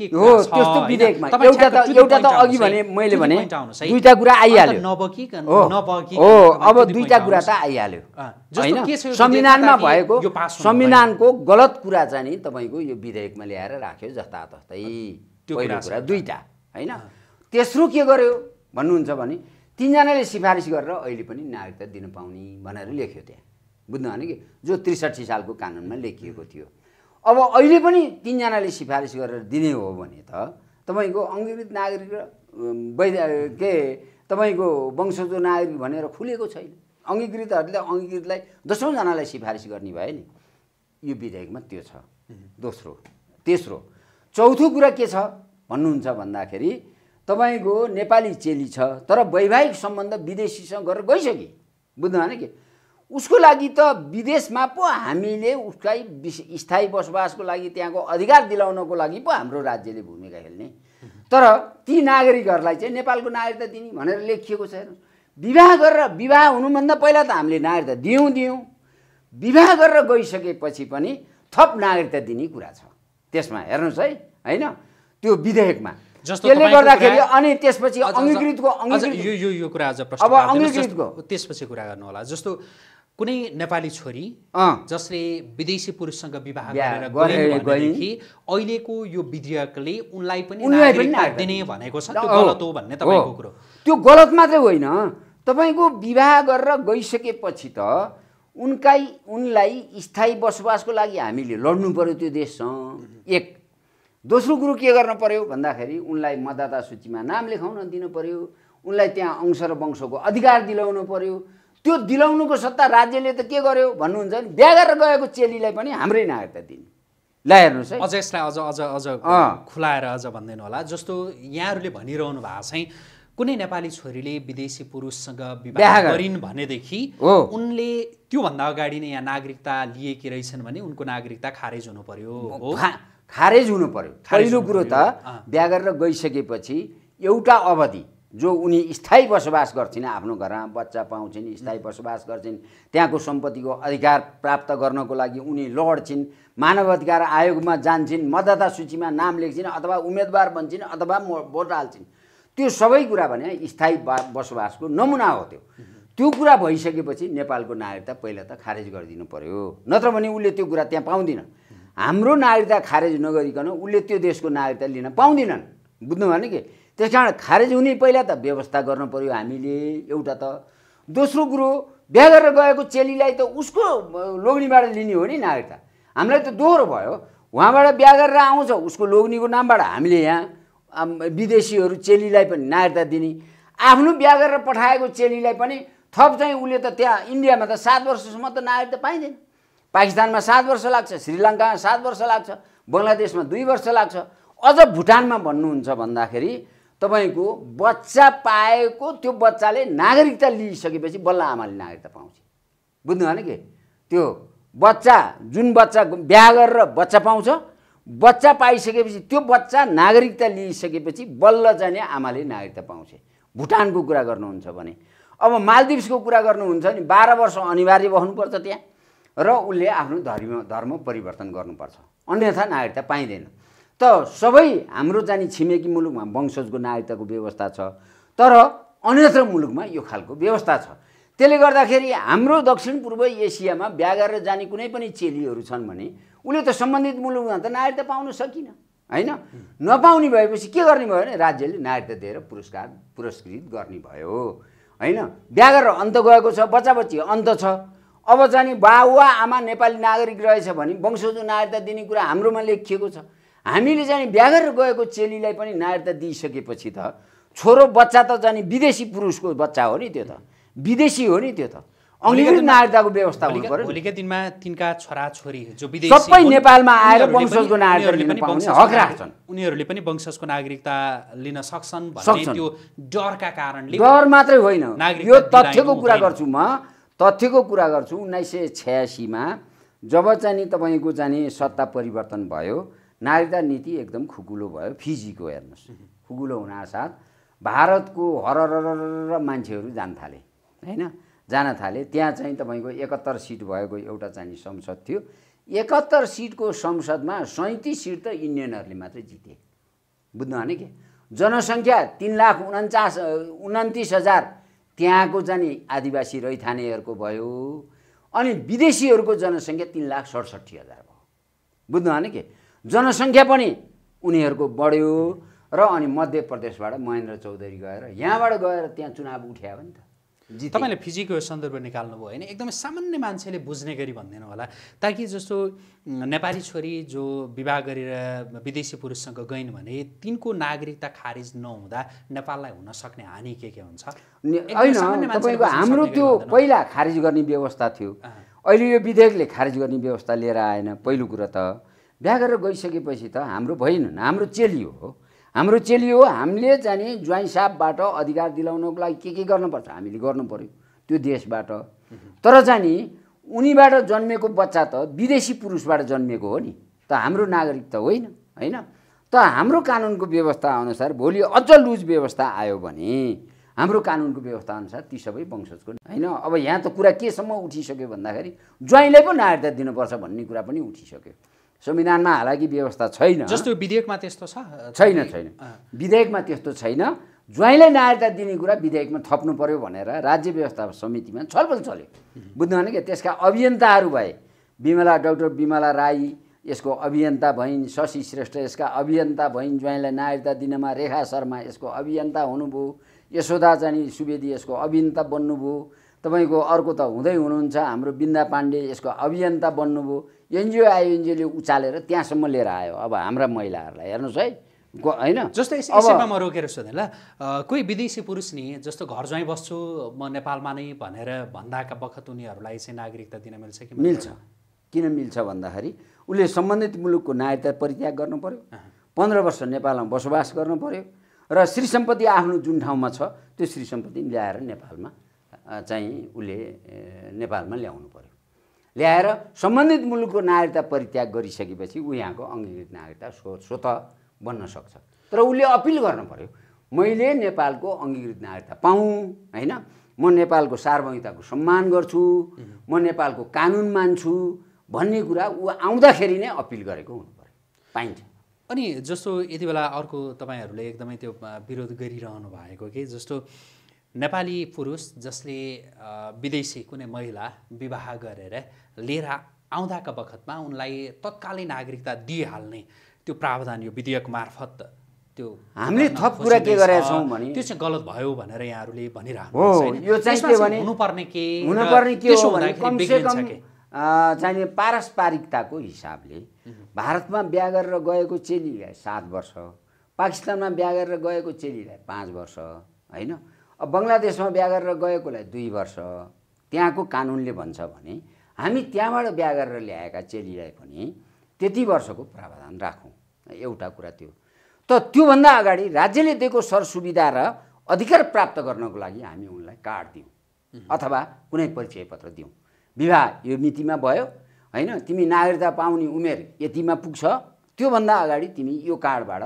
Speaker 2: के एउटा एउटा त अघि भने मैले भने दुईटा कुरा आइहाल्यो हो अब दुईटा कुरा त
Speaker 1: आइहाल्यो होइन संविधानमा भएको संविधानको गलत कुरा चाहिँ नि तपाईँको यो विधेयकमा ल्याएर राख्यो जस्तातस्तै त्यो कुरा दुईटा होइन तेस्रो के गर्यो भन्नुहुन्छ भने तिनजनाले सिफारिस गरेर अहिले पनि नागरिकता दिन पाउने भनेर लेख्यो त्यहाँ बुझ्नु भने कि जो त्रिसठी सालको कानुनमा लेखिएको थियो अब अहिले पनि तिनजनाले सिफारिस गरेर दिने हो भने त तपाईँको अङ्गीकृत नागरिक र वैध के तपाईँको वंशज नागरिक भनेर खुलेको छैन अङ्गीकृतहरूले अङ्गीकृतलाई दसौँजनालाई सिफारिस गर्ने भयो नि यो विधेयकमा त्यो छ दोस्रो तेस्रो चौथो कुरा के छ भन्नुहुन्छ भन्दाखेरि तपाईँको नेपाली चेली छ तर वैवाहिक सम्बन्ध विदेशीसँग गरेर गइसके बुझ्नु भएन कि उसको लागि त विदेशमा पो हामीले उसलाई स्थायी बसोबासको लागि त्यहाँको अधिकार दिलाउनको लागि पो हाम्रो राज्यले भूमिका खेल्ने तर ती नागरिकहरूलाई चाहिँ नेपालको नागरिकता दिने भनेर लेखिएको छ हेर्नु विवाह गरेर विवाह हुनुभन्दा पहिला त हामीले नागरिकता दियौँ दियौँ विवाह गरेर गइसकेपछि पनि थप नागरिकता दिने कुरा छ त्यसमा हेर्नुहोस् है होइन त्यो विधेयकमा त्यसले गर्दाखेरि अनि त्यसपछि अङ्गीकृतको यो
Speaker 2: यो कुरा आज प्रश्न अब अङ्गीकृतको त्यसपछि कुरा गर्नु होला जस्तो कुनै नेपाली छोरी जसले विदेशी पुरुषसँग विवाह गरेर अहिलेको यो विधेयकले उनलाई पनि दिने भनेको छ त्यो गलत हो भन्ने तपाईँको
Speaker 1: कुरो त्यो गलत मात्रै होइन तपाईँको विवाह गरेर गइसकेपछि त उनका उनलाई स्थायी बसोबासको लागि हामीले लड्नु पऱ्यो त्यो देशसँग एक दोस्रो कुरो के गर्न पऱ्यो भन्दाखेरि उनलाई मतदाता सूचीमा नाम लेखाउन दिनु पऱ्यो उनलाई त्यहाँ अंश र वंशको अधिकार दिलाउनु पऱ्यो त्यो दिलाउनुको सत्ता राज्यले त के गर्यो भन्नुहुन्छ भने ब्यागेर गएको चेलीलाई पनि हाम्रै
Speaker 2: नागरिकता दिने ल हेर्नुहोस् है अझ यसलाई अझ अझ अझ खुलाएर अझ भनिदिनु होला जस्तो यहाँहरूले भनिरहनु भएको चाहिँ कुनै नेपाली छोरीले विदेशी पुरुषसँग विवाह गरिन् भनेदेखि उनले त्योभन्दा अगाडि नै यहाँ नागरिकता लिएकी रहेछन् भने उनको नागरिकता खारेज हुनु पर्यो
Speaker 1: खारेज हुनु पर्यो पहिलो कुरो त बिहा गरेर गइसकेपछि एउटा अवधि जो उनी स्थायी बसोबास गर्छिन् आफ्नो घरमा बच्चा पाउँछिन् स्थायी बसोबास गर्छिन् त्यहाँको सम्पत्तिको अधिकार प्राप्त गर्नको लागि उनी लड्छिन् अधिकार आयोगमा जान्छन् मतदाता सूचीमा नाम लेख्छिन् अथवा उम्मेदवार बन्छन् अथवा भोट हाल्छिन् त्यो सबै कुरा भने स्थायी बसोबासको नमुना हो त्यो त्यो कुरा भइसकेपछि नेपालको नागरिकता पहिला त खारेज गरिदिनु पऱ्यो नत्र भने उसले त्यो कुरा त्यहाँ पाउँदिन हाम्रो नागरिकता खारेज नगरिकन उसले त्यो देशको नागरिकता लिन पाउँदिनन् बुझ्नुभयो भने कि त्यस कारण खारेज हुने पहिला त व्यवस्था गर्नु पऱ्यो हामीले एउटा त दोस्रो कुरो बिहा गरेर गएको चेलीलाई त उसको लोग्नीबाट लिने हो नि नागरिकता हामीलाई त दोहोरो भयो उहाँबाट बिहा गरेर आउँछ उसको लोग्नीको नामबाट हामीले यहाँ विदेशीहरू चेलीलाई पनि नागरिकता दिने आफ्नो बिहा गरेर पठाएको चेलीलाई पनि थप चाहिँ उसले त त्यहाँ इन्डियामा त सात वर्षसम्म त नागरिकता पाइँदैन पाकिस्तानमा सात वर्ष लाग्छ श्रीलङ्कामा सात वर्ष लाग्छ बङ्गलादेशमा दुई वर्ष लाग्छ अझ भुटानमा भन्नुहुन्छ भन्दाखेरि तपाईँको बच्चा पाएको त्यो बच्चाले नागरिकता लिइसकेपछि बल्ल आमाले नागरिकता पाउँछ बुझ्नु भएन कि त्यो बच्चा जुन बच्चा बिहा गरेर बच्चा पाउँछ बच्चा पाइसकेपछि त्यो बच्चा नागरिकता लिइसकेपछि बल्ल जाने आमाले नागरिकता पाउँछ भुटानको कुरा गर्नुहुन्छ भने अब मालदिप्सको कुरा गर्नुहुन्छ भने बाह्र वर्ष अनिवार्य बस्नुपर्छ त्यहाँ र उसले आफ्नो धर्म धर्म परिवर्तन गर्नुपर्छ अन्यथा नागरिकता पाइँदैन त सबै हाम्रो जाने छिमेकी मुलुकमा वंशजको नागरिकताको व्यवस्था छ तर अन्यत्र मुलुकमा यो खालको व्यवस्था छ त्यसले गर्दाखेरि हाम्रो दक्षिण पूर्व एसियामा बिहा गरेर जाने कुनै पनि चेलीहरू छन् भने उसले त सम्बन्धित मुलुकमा त नागरिकता पाउन सकिन होइन नपाउने भएपछि के गर्ने भयो भने राज्यले नागरिकता दिएर पुरस्कार पुरस्कृत गर्ने भयो होइन बिहा गरेर अन्त गएको छ बच्चा बच्ची अन्त छ अब जाने बाबुवा आमा नेपाली नागरिक रहेछ भने वंशजको नागरिकता दिने कुरा हाम्रोमा लेखिएको छ हामीले जाने ब्याघर गएको चेलीलाई पनि नागरिकता दिइसकेपछि त छोरो बच्चा त जाने विदेशी पुरुषको बच्चा हो नि त्यो त विदेशी हो नि त्यो त अङ्ग्रेजी नागरिकताको व्यवस्था हुनु पर्यो भोलिका दिनमा तिनका छोरी जो विदेशी सबै नेपालमा आएर वंशजको नागरिकता हक राख्छन्
Speaker 2: उनीहरूले पनि वंशजको नागरिकता लिन सक्छन् सक्छन् त्यो डरका कारणले डर मात्रै होइन यो तथ्यको कुरा गर्छु
Speaker 1: म तथ्यको कुरा गर्छु उन्नाइस सय छ्यासीमा जब चाहिँ तपाईँको जाने सत्ता परिवर्तन भयो नागरिकता नीति एकदम खुकुलो भयो फिजीको हेर्नुहोस् खुकुलो हुनासाथ भारतको हररर मान्छेहरू जान थाले होइन जान थाले त्यहाँ चाहिँ तपाईँको एकहत्तर सिट भएको एउटा चाहिँ संसद थियो एकहत्तर सिटको संसदमा सैँतिस सिट त इन्डियनहरूले मात्रै जिते बुझ्नु भने के जनसङ्ख्या तिन लाख उन्चास उन्तिस हजार त्यहाँको जाने आदिवासी रैथानेहरूको भयो अनि विदेशीहरूको जनसङ्ख्या तिन लाख सडसठी हजार भयो बुझ्नु भने के जनसङ्ख्या पनि उनीहरूको बढ्यो र अनि मध्य प्रदेशबाट महेन्द्र चौधरी गएर यहाँबाट गएर त्यहाँ चुनाव
Speaker 2: उठ्यायो भने त जी तपाईँले फिजीको सन्दर्भ निकाल्नुभयो होइन एकदमै सामान्य मान्छेले बुझ्ने गरी भनिदिनु होला ताकि जस्तो नेपाली छोरी जो विवाह गरेर विदेशी पुरुषसँग गइन् भने तिनको नागरिकता खारेज नहुँदा नेपाललाई हुन सक्ने हानि के के हुन्छ
Speaker 1: होइन तपाईँको हाम्रो त्यो पहिला खारेज गर्ने व्यवस्था थियो अहिले यो विधेयकले खारेज गर्ने व्यवस्था लिएर आएन पहिलो कुरो त बिहा गरेर गइसकेपछि त हाम्रो भइन हाम्रो चेली हो हाम्रो चेली हो हामीले जाने ज्वाइँ साहबबाट अधिकार दिलाउनको लागि के के गर्नुपर्छ हामीले गर्नुपऱ्यो त्यो देशबाट तर जाने उनीबाट जन्मेको बच्चा त विदेशी पुरुषबाट जन्मेको हो नि त हाम्रो नागरिक त होइन होइन त हाम्रो कानुनको व्यवस्था अनुसार भोलि अझ लुज व्यवस्था आयो भने हाम्रो कानुनको व्यवस्था अनुसार ती सबै वंशजको होइन अब यहाँ त कुरा केसम्म उठिसक्यो भन्दाखेरि ज्वाइँलाई पो नागरिकता दिनुपर्छ भन्ने कुरा पनि उठिसक्यो संविधानमा हालाकि व्यवस्था छैन जस्तो
Speaker 2: विधेयकमा त्यस्तो
Speaker 1: छ छैन छैन विधेयकमा त्यस्तो छैन ज्वाइँलाई नागरिकता दिने कुरा विधेयकमा थप्नु पर्यो भनेर राज्य व्यवस्था समितिमा छलफल चल्यो बुझ्नु भने क्या त्यसका अभियन्ताहरू भए बिमला डक्टर बिमला राई यसको अभियन्ता भइन् शशि श्रेष्ठ यसका अभियन्ता भइन् ज्वाइँलाई नागरिकता दिनमा रेखा शर्मा यसको अभियन्ता हुनुभयो यशोदा चाहिँ सुवेदी यसको अभियन्ता बन्नुभयो तपाईँको अर्को त हुँदै हुनुहुन्छ हाम्रो बिन्दा पाण्डे यसको अभियन्ता बन्नुभयो एनजिओ आयो एनजिओले उचालेर त्यहाँसम्म लिएर आयो अब हाम्रा महिलाहरूलाई हेर्नुहोस् है होइन जस्तै म
Speaker 2: रोकेर सोधेँ ल कोही विदेशी पुरुष नि जस्तो घर ज्वाइँ बस्छु म नेपालमा नै भनेर भन्दाका बखत उनीहरूलाई चाहिँ नागरिकता दिन मिल्छ कि मिल्छ
Speaker 1: किन मिल्छ भन्दाखेरि उसले सम्बन्धित मुलुकको नागरिकता परित्याग गर्नु पऱ्यो पन्ध्र वर्ष नेपालमा बसोबास गर्नु पऱ्यो र श्री सम्पत्ति आफ्नो जुन ठाउँमा छ त्यो श्री सम्पत्ति ल्याएर नेपालमा चाहिँ उसले नेपालमा ल्याउनु पऱ्यो ल्याएर सम्बन्धित मुलुकको नागरिकता परित्याग गरिसकेपछि ऊ यहाँको अङ्गीकृत नागरिकता स्व स्वत बन्न सक्छ तर उसले अपिल गर्नु पऱ्यो मैले नेपालको अङ्गीकृत नागरिकता पाऊँ होइन म नेपालको सार्वभौमिकताको सम्मान गर्छु म नेपालको कानुन मान्छु भन्ने कुरा ऊ आउँदाखेरि नै अपिल गरेको हुनु पऱ्यो पाइन्छ
Speaker 2: अनि जस्तो यति बेला अर्को तपाईँहरूले एकदमै त्यो विरोध गरिरहनु भएको कि जस्तो नेपाली पुरुष जसले विदेशी कुनै महिला विवाह गरेर लिएर आउँदाका बखतमा उनलाई तत्कालै नागरिकता दिइहाल्ने त्यो प्रावधान यो विधेयक मार्फत त्यो
Speaker 1: हामीले थप कुरा के गरेका छौँ
Speaker 2: भने त्यो चाहिँ गलत भयो भनेर यहाँहरूले भनिरहनु
Speaker 1: चाहिने पारस्परिकताको हिसाबले भारतमा बिहा गरेर गएको चेलीलाई सात वर्ष पाकिस्तानमा बिहा गरेर गएको चेलीलाई पाँच वर्ष होइन अब बङ्गलादेशमा बिहा गरेर गएकोलाई दुई वर्ष त्यहाँको कानुनले भन्छ भने हामी त्यहाँबाट बिहा गरेर ल्याएका चेलीलाई पनि त्यति वर्षको प्रावधान राखौँ एउटा कुरा त्यो त त्योभन्दा अगाडि राज्यले दिएको सर सुविधा र अधिकार प्राप्त गर्नको लागि हामी उनलाई कार्ड दिउँ अथवा कुनै परिचय पत्र दिउँ विवाह यो मितिमा भयो होइन तिमी नागरिकता पाउने उमेर यतिमा पुग्छ त्योभन्दा अगाडि तिमी यो कार्डबाट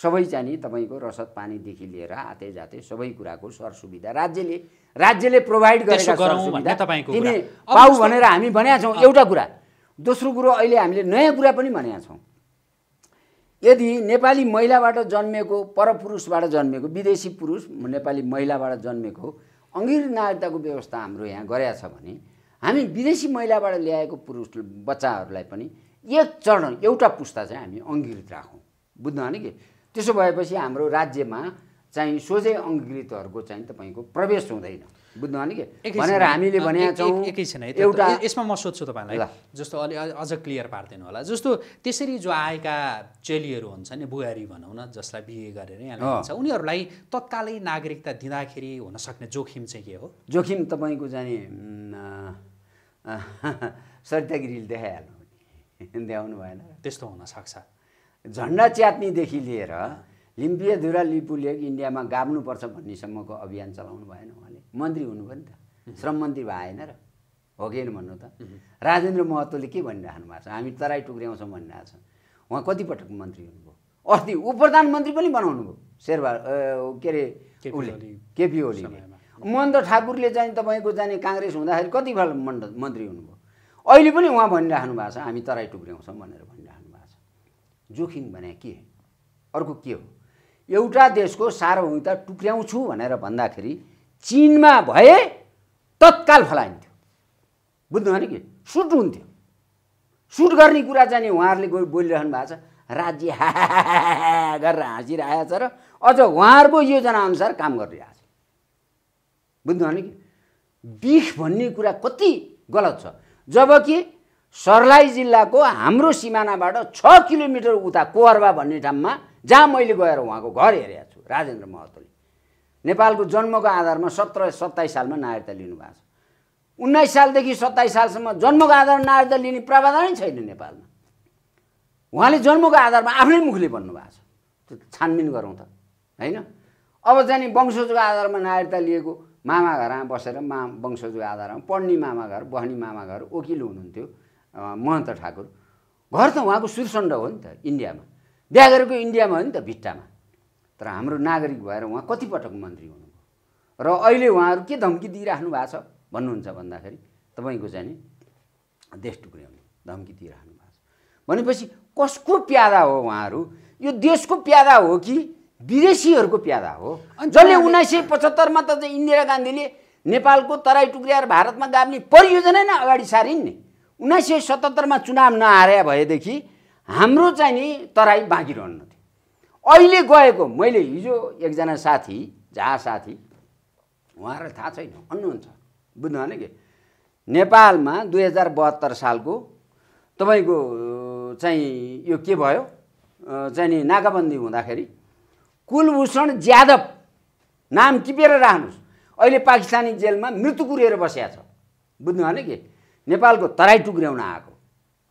Speaker 1: सबै जाने तपाईँको रसद पानीदेखि लिएर आते जाते सबै कुराको सर सुविधा राज्यले राज्यले प्रोभाइड गरेका पाऊ भनेर हामी भनेका छौँ एउटा कुरा दोस्रो कुरो अहिले हामीले नयाँ कुरा पनि भनेका छौँ यदि नेपाली महिलाबाट जन्मेको परपुरुषबाट जन्मेको विदेशी पुरुष नेपाली महिलाबाट जन्मेको अङ्गिर नागरिकताको व्यवस्था हाम्रो यहाँ गरेका छ भने हामी विदेशी महिलाबाट ल्याएको पुरुष बच्चाहरूलाई पनि एक चरण एउटा पुस्ता चाहिँ हामी अङ्गित राखौँ बुझ्नु भने कि त्यसो भएपछि हाम्रो राज्यमा चाहिँ सोझै अङ्गीकृतहरूको चाहिँ तपाईँको प्रवेश हुँदैन बुझ्नु भने कि भनेर हामीले भने एकै छैन एउटा
Speaker 2: यसमा म सोध्छु तपाईँलाई जस्तो अलि अझ क्लियर पारिदिनु होला जस्तो त्यसरी जो आएका चेलीहरू हुन्छ नि बुहारी भनौँ न जसलाई बिहे गरेर यहाँ हुन्छ उनीहरूलाई तत्कालै नागरिकता दिँदाखेरि हुन सक्ने जोखिम
Speaker 1: चाहिँ के हो जोखिम तपाईँको जाने सरितागिरीले देखाइहाल्नु देखाउनु भएन त्यस्तो हुनसक्छ झन्डा च्यात्नीदेखि लिएर लिम्पिया धुरा लिपु इन्डियामा गाब्नुपर्छ भन्नेसम्मको अभियान चलाउनु भएन उहाँले मन्त्री हुनुभयो नि त श्रम मन्त्री भएन र हो कि भन्नु त राजेन्द्र महतोले के भनिराख्नु भएको छ हामी तराई टुक्र्याउँछौँ भनिरहेको छ उहाँ कतिपटक मन्त्री हुनुभयो अस्ति उप प्रधानमन्त्री पनि बनाउनु भयो शेरबा के अरे उसले केपी ओलीले महन्त ठाकुरले चाहिँ तपाईँको जाने काङ्ग्रेस हुँदाखेरि कति मन्त्री हुनुभयो अहिले पनि उहाँ भनिराख्नु भएको छ हामी तराई टुक्र्याउँछौँ भनेर जोखिम भने के अर्को के हो एउटा देशको सार्वभौमिकता टुक्र्याउँछु भनेर भन्दाखेरि चिनमा भए तत्काल फलाइन्थ्यो बुझ्नु भने कि सुट हुन्थ्यो सुट गर्ने कुरा जाने उहाँहरूले गो बोलिरहनु भएको छ राज्य गरेर हाँसिरहेको छ र अझ उहाँहरूको योजनाअनुसार काम गरिरहेको छ बुझ्नु भने कि बिख भन्ने कुरा कति गलत छ जबकि सर्लाही जिल्लाको हाम्रो सिमानाबाट छ किलोमिटर उता कोहरबा भन्ने ठाउँमा जहाँ मैले गएर उहाँको घर हेरेको छु राजेन्द्र महतोले नेपालको जन्मको आधारमा सत्र सत्ताइस सालमा नागरिकता लिनुभएको छ उन्नाइस सालदेखि सत्ताइस सालसम्म जन्मको आधारमा नागरिकता लिने प्रावधानै छैन नेपालमा उहाँले जन्मको आधारमा आफ्नै मुखले भन्नुभएको छ त्यो छानबिन गरौँ त होइन अब चाहिँ वंशजको आधारमा नागरिकता लिएको मामा घरमा बसेर मा वंशजको आधारमा पढ्ने मामा घर बस्ने मामा घर वकिल हुनुहुन्थ्यो महन्त ठाकुर घर त उहाँको सुरसण्ड हो नि त इन्डियामा बिहा गरेको इन्डियामा हो नि त भिट्टामा तर हाम्रो नागरिक भएर उहाँ कतिपटक मन्त्री हुनुभयो र अहिले उहाँहरू के धम्की दिइराख्नु भएको छ भन्नुहुन्छ भन्दाखेरि तपाईँको जाने देश टुक्र्याउने धम्की दिइराख्नु भएको छ भनेपछि कसको प्यादा हो उहाँहरू यो देशको प्यादा हो कि विदेशीहरूको प्यादा हो जसले उन्नाइस सय पचहत्तरमा त इन्दिरा गान्धीले नेपालको तराई टुक्र्याएर भारतमा गाब्ने परियोजना नै अगाडि सारिन् नि उन्नाइस सय सतहत्तरमा चुनाव नहारे भएदेखि हाम्रो चाहिँ नि तराई बाँकी रहन्न थियो अहिले गएको मैले हिजो एकजना साथी झा साथी उहाँहरूलाई थाहा छैन भन्नुहुन्छ बुझ्नु भने के नेपालमा दुई हजार बहत्तर सालको तपाईँको चाहिँ यो के भयो चाहिँ नि नाकाबन्दी हुँदाखेरि कुलभूषण ज्यादव नाम टिपेर राख्नुहोस् अहिले पाकिस्तानी जेलमा मृत्यु कुरेर बसिया छ बुझ्नु भने के नेपालको तराई टुक्र्याउन आएको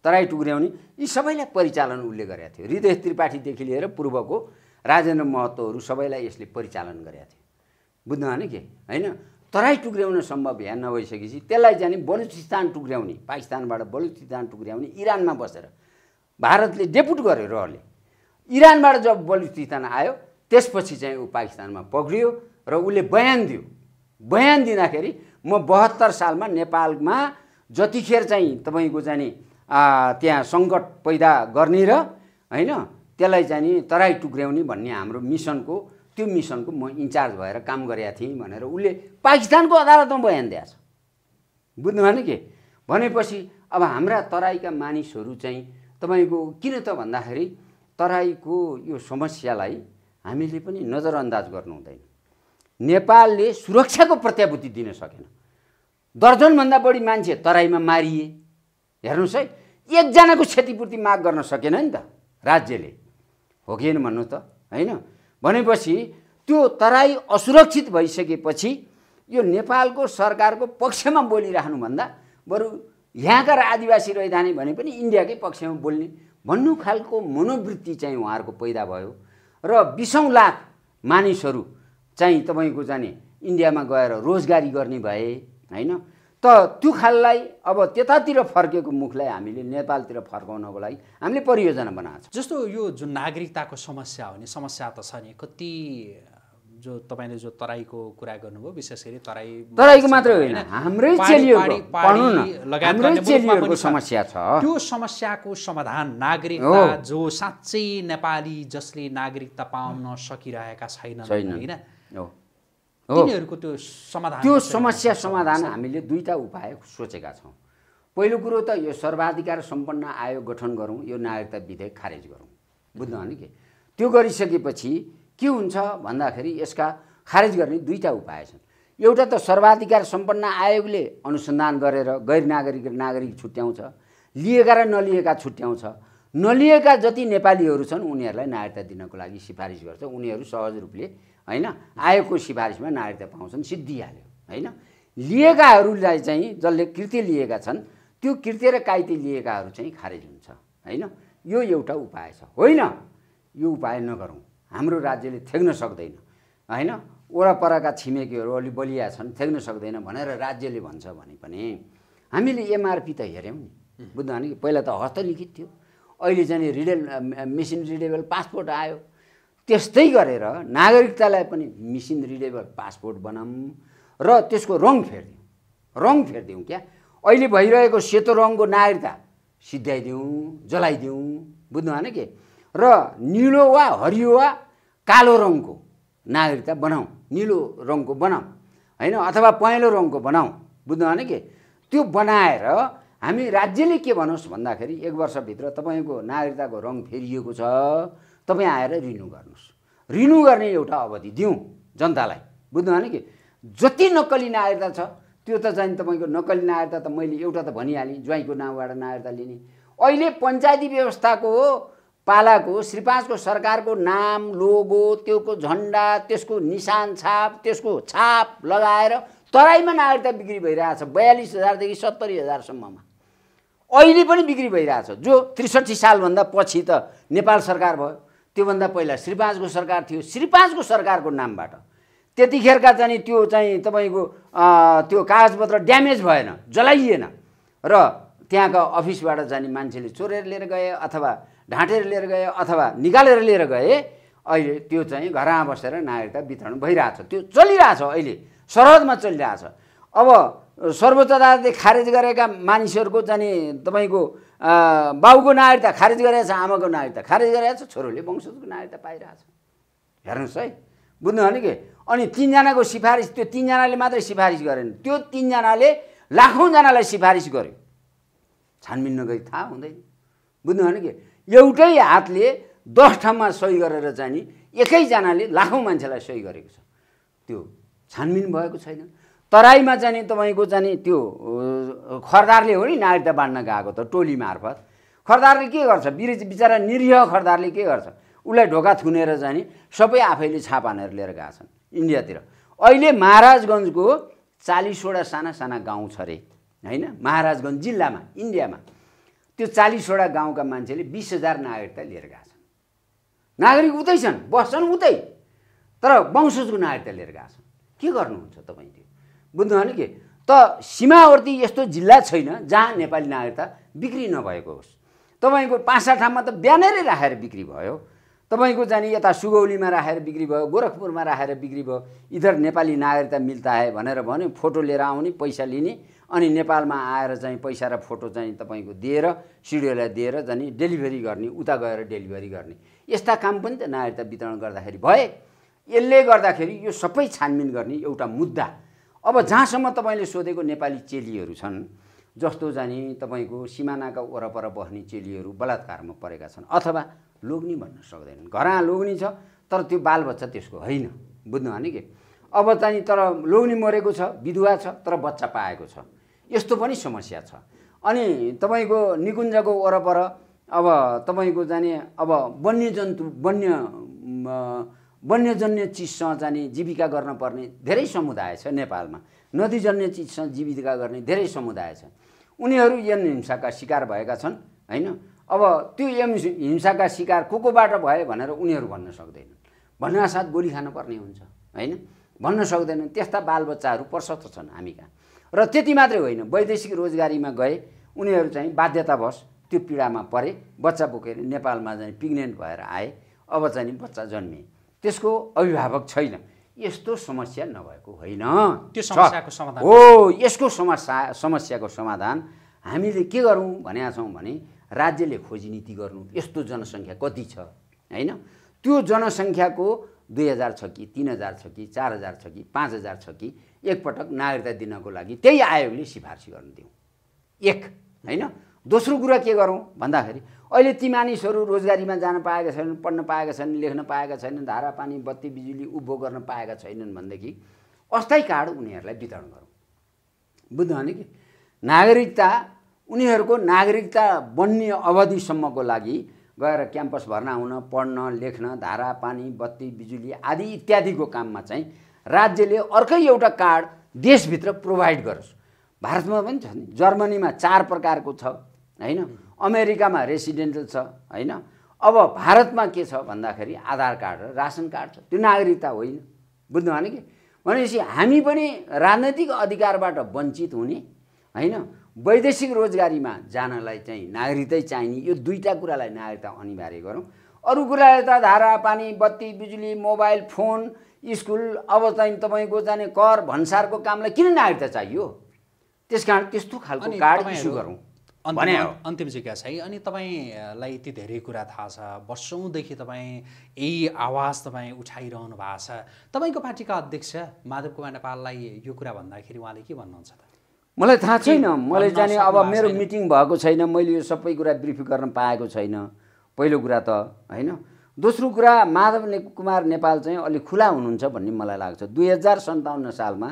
Speaker 1: तराई टुक्र्याउने यी सबैलाई परिचालन उसले गरेका थियो हृदय त्रिपाठीदेखि लिएर पूर्वको राजेन्द्र महतोहरू सबैलाई यसले परिचालन गरेका थियो बुझ्नु भने के होइन तराई टुक्र्याउन सम्भव यहाँ नभइसकेपछि त्यसलाई जाने बलुचिस्तान टुक्र्याउने पाकिस्तानबाट बलुचिस्तान टुक्र्याउने इरानमा बसेर भारतले डेपुट गर्यो रहरले इरानबाट जब बलुचिस्तान आयो त्यसपछि चाहिँ ऊ पाकिस्तानमा पक्रियो र उसले बयान दियो बयान दिँदाखेरि म बहत्तर सालमा नेपालमा जतिखेर चाहिँ तपाईँको जाने त्यहाँ सङ्कट पैदा गर्ने र होइन त्यसलाई जाने तराई टुक्र्याउने भन्ने हाम्रो मिसनको त्यो मिसनको म इन्चार्ज भएर काम गरेका थिएँ भनेर उसले पाकिस्तानको अदालतमा बयान दिएछ बुझ्नु भएन के भनेपछि अब हाम्रा तराईका मानिसहरू चाहिँ तपाईँको किन त भन्दाखेरि तराईको यो समस्यालाई हामीले पनि नजरअन्दाज गर्नु हुँदैन नेपालले सुरक्षाको प्रत्याभूति दिन सकेन दर्जनभन्दा बढी मान्छे तराईमा मारिए हेर्नुहोस् है एकजनाको क्षतिपूर्ति माग गर्न सकेन नि त राज्यले हो कि भन्नु त होइन भनेपछि त्यो तराई असुरक्षित भइसकेपछि यो नेपालको सरकारको पक्षमा बोलिराख्नुभन्दा बरु यहाँका र आदिवासी रहिदाने भने पनि इन्डियाकै पक्षमा बोल्ने भन्नु खालको मनोवृत्ति चाहिँ उहाँहरूको पैदा भयो र बिसौँ लाख मानिसहरू चाहिँ तपाईँको जाने इन्डियामा गएर रोजगारी गर्ने भए होइन त त्यो खाललाई अब त्यतातिर फर्केको मुखलाई हामीले नेपालतिर फर्काउनको लागि हामीले परियोजना बनाएको छौँ
Speaker 2: जस्तो यो जुन नागरिकताको समस्या हो नि समस्या त छ नि कति जो तपाईँले जो तराईको कुरा गर्नुभयो विशेष गरी तराई
Speaker 1: तराईको मात्रै होइन हाम्रै चेलीहरूको समस्या छ त्यो
Speaker 2: समस्याको समाधान नागरिकता जो साँच्चै नेपाली जसले नागरिकता पाउन सकिरहेका छैनन् होइन तिनीहरूको त्यो समाधान त्यो समस्या समाधान
Speaker 1: हामीले दुईवटा उपाय सोचेका छौँ पहिलो कुरो त यो सर्वाधिकार सम्पन्न आयोग गठन गरौँ यो नागरिकता विधेयक खारेज गरौँ बुझ्नु नि के त्यो गरिसकेपछि के हुन्छ भन्दाखेरि यसका खारेज गर्ने दुईवटा उपाय छन् एउटा त सर्वाधिकार सम्पन्न आयोगले अनुसन्धान गरेर गैर नागरिक नागरिक छुट्याउँछ लिएका र नलिएका छुट्याउँछ नलिएका जति नेपालीहरू छन् उनीहरूलाई नागरिकता दिनको लागि सिफारिस गर्छ उनीहरू सहज रूपले होइन आयोगको सिफारिसमा नागरिकता पाउँछन् सिद्धिहाल्यो होइन लिएकाहरूलाई चाहिँ जसले कृत्य लिएका छन् त्यो कृत्य र कायती लिएकाहरू चाहिँ खारेज हुन्छ होइन यो एउटा उपाय छ होइन यो उपाय नगरौँ हाम्रो राज्यले थ्याक्न सक्दैन होइन वरपरका छिमेकीहरू अलि बलिया छन् थ्याक्न सक्दैन भनेर राज्यले भन्छ भने पनि हामीले एमआरपी त हेऱ्यौँ नि बुझ्नु पहिला त हस्तलिखित थियो अहिले चाहिँ रिडेल मेसिन रिडेबल पासपोर्ट आयो त्यस्तै गरेर नागरिकतालाई पनि मिसिन रिडेबल पासपोर्ट बनाऊँ र त्यसको रङ फेरिदिउँ रङ फेरिदिउँ क्या अहिले भइरहेको सेतो रङको नागरिकता सिद्ध्याइदिउँ जलाइदिउँ बुझ्नु भएन के र निलो वा हरियो वा कालो रङको नागरिकता बनाऊ निलो रङको बनाऊ होइन अथवा पहेँलो रङको बनाऊ बुझ्नु भएन के त्यो बनाएर हामी राज्यले के भनोस् भन्दाखेरि एक वर्षभित्र तपाईँको नागरिकताको रङ फेरिएको छ तपाईँ आएर रिन्यु गर्नुहोस् रिन्यु गर्ने एउटा अवधि दिउँ जनतालाई बुझ्नुभएन कि जति नक्कली नागरिकता छ त्यो त चाहिँ तपाईँको नक्कली नागरिकता त मैले एउटा त भनिहालेँ ज्वाइँको नाउँबाट नागरिकता लिने अहिले पञ्चायती व्यवस्थाको पालाको श्रीपाँचको सरकारको नाम लोगो त्योको झन्डा त्यसको निशान छाप त्यसको छाप लगाएर तराईमा नागरिकता बिक्री भइरहेछ बयालिस हजारदेखि सत्तरी हजारसम्ममा अहिले पनि बिक्री भइरहेछ जो त्रिसठी सालभन्दा पछि त नेपाल सरकार भयो त्योभन्दा पहिला श्रीपाँचको सरकार थियो श्रीपाँचको सरकारको नामबाट त्यतिखेरका चाहिँ त्यो चाहिँ तपाईँको त्यो कागजपत्र ड्यामेज भएन जलाइएन र त्यहाँका अफिसबाट जाने मान्छेले चोरेर लिएर गए अथवा ढाँटेर लिएर गए अथवा निकालेर लिएर गए अहिले त्यो चाहिँ घरमा बसेर नागरिकता वितरण भइरहेछ त्यो चलिरहेछ अहिले सरहदमा चलिरहेछ अब सर्वोच्च अदालतले खारेज गरेका मानिसहरूको चाहिँ तपाईँको बाउको नागरिकता खारेज छ आमाको नागरिकता खारेज गराएछ छोरोले वंशजको नागरिकता पाइरहेछ हेर्नुहोस् है हो भने कि अनि तिनजनाको सिफारिस त्यो तिनजनाले मात्रै सिफारिस गरेन त्यो तिनजनाले लाखौँजनालाई सिफारिस गर्यो छानबिन नगरी थाहा हुँदैन बुझ्नुभयो भने कि एउटै हातले दस ठाउँमा सही गरेर चाहिँ एकैजनाले लाखौँ मान्छेलाई सही गरेको छ त्यो छानबिन भएको छैन तराईमा जाने तपाईँको जाने त्यो खरदारले हो नि नागरिकता बाँड्न गएको त टोली मार्फत खरदारले के गर्छ बिर बिचरा निरीह खरदारले के गर्छ उसलाई ढोका थुनेर जाने सबै आफैले छापानहरू लिएर गएका छन् इन्डियातिर अहिले महाराजगञ्जको चालिसवटा साना साना गाउँ छ अरे होइन महाराजगञ्ज जिल्लामा इन्डियामा त्यो चालिसवटा गाउँका मान्छेले बिस हजार नागरिकता लिएर गएका छन् नागरिक उतै छन् बस्छन् उतै तर वंशजको नागरिकता लिएर गएका छन् के गर्नुहुन्छ तपाईँ बुझ्नुभयो नि के त सीमावर्ती यस्तो जिल्ला छैन जहाँ नेपाली नागरिकता बिक्री नभएको होस् तपाईँको पाँच सात ठाउँमा त बिहानै राखेर बिक्री भयो तपाईँको जाने यता सुगौलीमा राखेर बिक्री भयो गोरखपुरमा राखेर बिक्री भयो इधर नेपाली नागरिकता मिल्ता है भनेर भन्यो फोटो लिएर आउने पैसा लिने अनि नेपालमा आएर चाहिँ पैसा र फोटो चाहिँ तपाईँको दिएर सिडिओलाई दिएर जाने डेलिभरी गर्ने उता गएर डेलिभरी गर्ने यस्ता काम पनि त नागरिकता वितरण गर्दाखेरि भए यसले गर्दाखेरि यो सबै छानबिन गर्ने एउटा मुद्दा अब जहाँसम्म तपाईँले सोधेको नेपाली चेलीहरू छन् जस्तो जाने तपाईँको सिमानाका वरपर बस्ने चेलीहरू बलात्कारमा परेका छन् अथवा लोग्नी भन्न सक्दैनन् घरमा लोग्नी छ तर त्यो बालबच्चा त्यसको होइन बुझ्नु भने कि अब चाहिँ तर लोग्नी मरेको छ विधुवा छ तर बच्चा पाएको छ यस्तो पनि समस्या छ अनि तपाईँको निकुञ्जको वरपर अब तपाईँको जाने अब वन्यजन्तु वन्य वन्यजन्य चिजसँग जाने जीविका गर्न धेरै समुदाय छ नेपालमा नदीजन्य चिजसँग जीविका गर्ने धेरै समुदाय छ उनीहरू यन हिंसाका शिकार भएका छन् होइन अब त्यो यम हिंसाका शिकार को कोबाट भए भनेर उनीहरू भन्न सक्दैनन् भन्नासाथ गोली खानुपर्ने हुन्छ होइन भन्न सक्दैनन् त्यस्ता बालबच्चाहरू प्रशस्त छन् हामी कहाँ र त्यति मात्रै होइन वैदेशिक रोजगारीमा गए उनीहरू चाहिँ बाध्यतावश त्यो पीडामा परे बच्चा बोकेर नेपालमा चाहिँ प्रिग्नेन्ट भएर आए अब चाहिँ बच्चा जन्मे त्यसको अभिभावक छैन यस्तो समस्या नभएको होइन त्यो समस्याको समाधान हो यसको समस्या समस्याको समाधान हामीले के गरौँ भनेका छौँ भने राज्यले खोजी नीति गर्नु यस्तो जनसङ्ख्या कति छ होइन त्यो जनसङ्ख्याको दुई हजार छ कि तिन हजार छ कि चार हजार छ कि पाँच हजार छ कि एकपटक नागरिकता दिनको लागि त्यही आयोगले सिफारिस गर्नु दिउँ एक होइन दोस्रो कुरा के गरौँ भन्दाखेरि अहिले ती मानिसहरू रोजगारीमा जान पाएका छैनन् पढ्न पाएका छैनन् लेख्न पाएका छैनन् धारा पानी बत्ती बिजुली उपभोग गर्न पाएका छैनन् भनेदेखि अस्थायी कार्ड उनीहरूलाई वितरण गरौँ बुझ्नु भने कि नागरिकता उनीहरूको नागरिकता बन्ने अवधिसम्मको लागि गएर क्याम्पस भर्ना हुन पढ्न लेख्न धारा पानी बत्ती बिजुली आदि इत्यादिको काममा चाहिँ राज्यले अर्कै एउटा कार्ड देशभित्र प्रोभाइड गरोस् भारतमा पनि छ नि जर्मनीमा चार प्रकारको छ होइन अमेरिकामा रेसिडेन्टल छ होइन अब भारतमा के छ भन्दाखेरि आधार कार्ड र रासन कार्ड छ त्यो नागरिकता होइन बुझ्नु भने कि भनेपछि हामी पनि राजनैतिक अधिकारबाट वञ्चित हुने होइन वैदेशिक रोजगारीमा जानलाई चाहिँ नागरिकै चाहिने यो दुईवटा कुरालाई नागरिकता अनिवार्य गरौँ अरू कुराले त धारा पानी बत्ती बिजुली मोबाइल फोन स्कुल अब चाहिँ तपाईँको जाने कर भन्सारको कामलाई किन नागरिकता चाहियो त्यस कारण त्यस्तो खालको कार्ड इस्यु गरौँ
Speaker 2: अन्तिम जिज्ञासा है अनि तपाईँलाई यति धेरै कुरा थाहा छ वर्षौँदेखि तपाईँ यही आवाज तपाईँ उठाइरहनु भएको छ तपाईँको पार्टीका अध्यक्ष माधव कुमार नेपाललाई यो कुरा भन्दाखेरि उहाँले के भन्नुहुन्छ त मलाई थाहा छैन मलाई जाने अब मेरो
Speaker 1: मिटिङ भएको छैन मैले यो सबै कुरा ब्रिफ गर्न पाएको छैन पहिलो कुरा त होइन दोस्रो कुरा माधव कुमार नेपाल चाहिँ अलिक खुला हुनुहुन्छ भन्ने मलाई लाग्छ दुई हजार सन्ताउन्न सालमा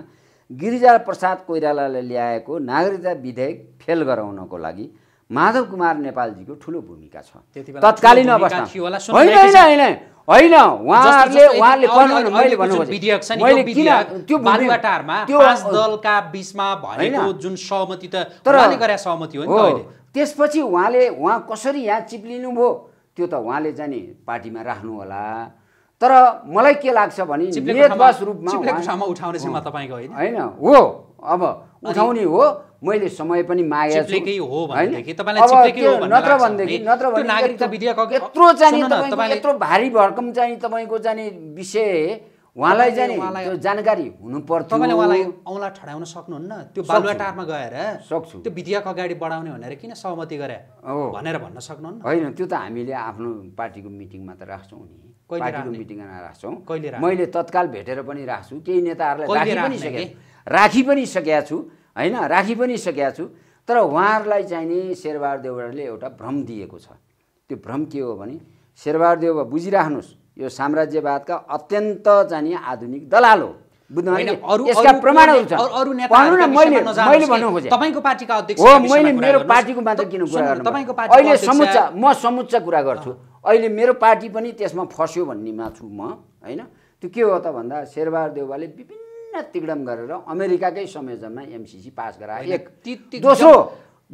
Speaker 1: गिरिजा प्रसाद कोइरालाले ल्याएको नागरिकता विधेयक फेल गराउनको लागि माधव कुमार नेपालजीको ठुलो भूमिका छ तत्कालीन अवस्था होइन होइन उहाँहरूले उहाँहरूले मैले भन्नुभयो विधेयक छ त्यो बालुवाटारमा पाँच
Speaker 2: दलका बिचमा भनेको जुन सहमति त उहाँले गरे सहमति हो नि त अहिले
Speaker 1: त्यसपछि उहाँले उहाँ कसरी यहाँ चिप्लिनु भयो त्यो त उहाँले जाने पार्टीमा राख्नु होला तर मलाई के लाग्छ भने नियतवश रूपमा उठाउने
Speaker 2: क्षमता तपाईँको होइन होइन
Speaker 1: हो अब उठाउने हो मैले समय पनि माया हो नत्र भनेदेखि नत्र यत्रो चाहिँ यत्रो भारी भरकम चाहिँ तपाईँको चाहिँ विषय उहाँलाई चाहिँ जानकारी हुनु पर्छ तपाईँले उहाँलाई औँला ठडाउन सक्नुहुन्न त्यो बालुवाटारमा गएर सक्छु त्यो
Speaker 2: विधेयक अगाडि बढाउने भनेर किन सहमति गरे भनेर भन्न सक्नुहुन्न
Speaker 1: होइन त्यो त हामीले आफ्नो पार्टीको मिटिङमा त राख्छौँ नि पार्टीको मिटिङमा राख्छौँ मैले तत्काल भेटेर पनि राख्छु केही नेताहरूलाई राखि पनि सकेँ राखि पनि सकेका छु होइन राखि पनि सकेका छु तर उहाँहरूलाई नि शेरबहादुर देउवाले एउटा भ्रम दिएको छ त्यो भ्रम के हो भने शेरबहादुर देउवा बुझिराख्नुहोस् यो साम्राज्यवादका अत्यन्त चाहिँ आधुनिक दलाल हो म समुच्च कुरा गर्छु अहिले मेरो पार्टी पनि त्यसमा फस्यो भन्नेमा छु म होइन त्यो के हो त भन्दा शेरबहादुर देउवाले विभिन्न तिगडम गरेर अमेरिकाकै संयोजनमा एमसिसी पास गराए एक दोस्रो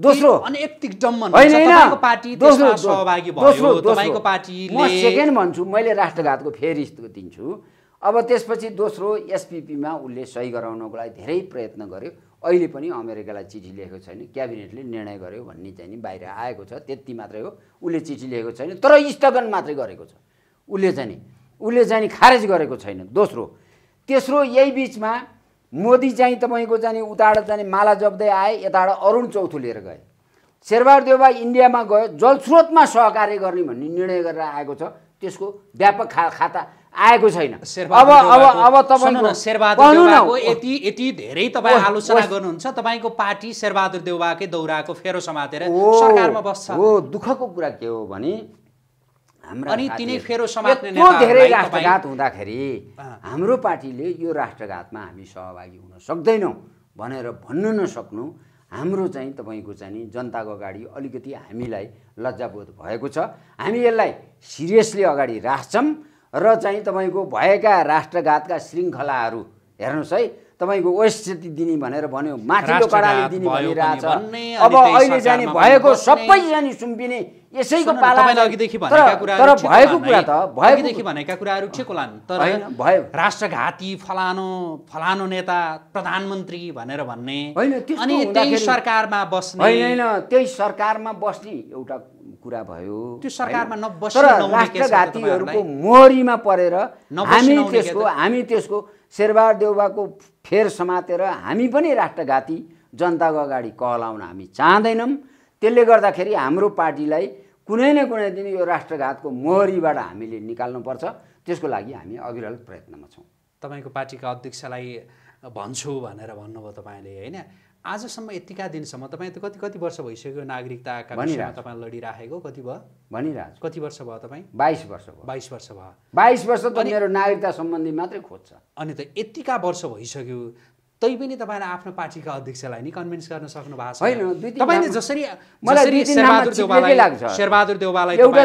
Speaker 1: दोस्रो दोस्रो दोस्रो म सेकेन्ड भन्छु मैले राष्ट्रघातको फेरि दिन्छु अब त्यसपछि दोस्रो एसपिपीमा उसले सही गराउनको लागि धेरै प्रयत्न गर्यो अहिले पनि अमेरिकालाई चिठी लेखेको छैन क्याबिनेटले निर्णय गर्यो भन्ने चाहिँ नि बाहिर आएको छ त्यति मात्रै हो उसले चिठी लेखेको छैन तर स्थगन मात्रै गरेको छ उसले चाहिँ उसले चाहिँ खारेज गरेको छैन दोस्रो तेस्रो यही बिचमा मोदी चाहिँ तपाईँको जाने उताबाट जाने माला जप्दै आए यताबाट अरुण चौथो लिएर गए शेरबहादुर देउबा इन्डियामा गयो जलस्रोतमा सहकार्य गर्ने भन्ने निर्णय गरेर आएको छ त्यसको व्यापक खा खाता आएको छैन अब अब अब तपाईँको
Speaker 2: यति यति धेरै तपाईँ आलोचना गर्नुहुन्छ तपाईँको पार्टी शेरबहादुर देउबाकै दौराको फेरो समातेर सरकारमा
Speaker 1: बस्छ हो दुःखको कुरा के हो भने अनि तिनै फेरो समात्ने धेरै राष्ट्रघात हुँदाखेरि हाम्रो पार्टीले यो राष्ट्रघातमा हामी सहभागी हुन सक्दैनौँ भनेर भन्न नसक्नु हाम्रो चाहिँ तपाईँको चाहिँ जनताको अगाडि अलिकति हामीलाई लज्जाबोध भएको छ हामी यसलाई सिरियसली अगाडि राख्छौँ र चाहिँ तपाईँको भएका राष्ट्रघातका श्रृङ्खलाहरू हेर्नुहोस् है तपाईँको ओस्यति दिने भनेर भन्यो माथिल्लो कडाले दिने भनिरहेछ अब अहिले जाने भएको सबै जाने सुम्पिने यसैको पाला तर भएको कुरा त भएकोदेखि भनेका कुराहरू
Speaker 2: ठिक होला तर भयो राष्ट्रघाती फलानो फलानो नेता प्रधानमन्त्री भनेर भन्ने होइन अनि त्यही सरकारमा बस्ने होइन
Speaker 1: त्यही सरकारमा बस्ने एउटा कुरा भयो त्यो सरकारमा तर राष्ट्रघातीहरूको मोहरीमा परेर हामी त्यसको हामी त्यसको शेरबा देउबाको फेर समातेर हामी पनि राष्ट्रघाती जनताको अगाडि कहलाउन हामी चाहँदैनौँ त्यसले गर्दाखेरि हाम्रो पार्टीलाई कुनै न कुनै दिन यो राष्ट्रघातको मोहरीबाट हामीले निकाल्नुपर्छ त्यसको लागि हामी अविरल प्रयत्नमा छौँ
Speaker 2: तपाईँको पार्टीका अध्यक्षलाई भन्छु भनेर भन्नुभयो तपाईँले होइन आजसम्म यतिका दिनसम्म तपाईँ त कति कति वर्ष भइसक्यो नागरिकताका विषयमा तपाईँ लडिराखेको कति भयो भनिरहेको कति वर्ष भयो तपाईँ
Speaker 1: बाइस वर्ष भयो
Speaker 2: बाइस वर्ष भयो बाइस वर्ष त
Speaker 1: मेरो नागरिकता सम्बन्धी मात्रै खोज्छ
Speaker 2: अनि त यतिका वर्ष भइसक्यो तै पनि तपाईँले आफ्नो पार्टीका अध्यक्षलाई नि कन्भिन्स गर्न सक्नु भएको छैन तपाईँले जसरी शेरबहादुर एउटा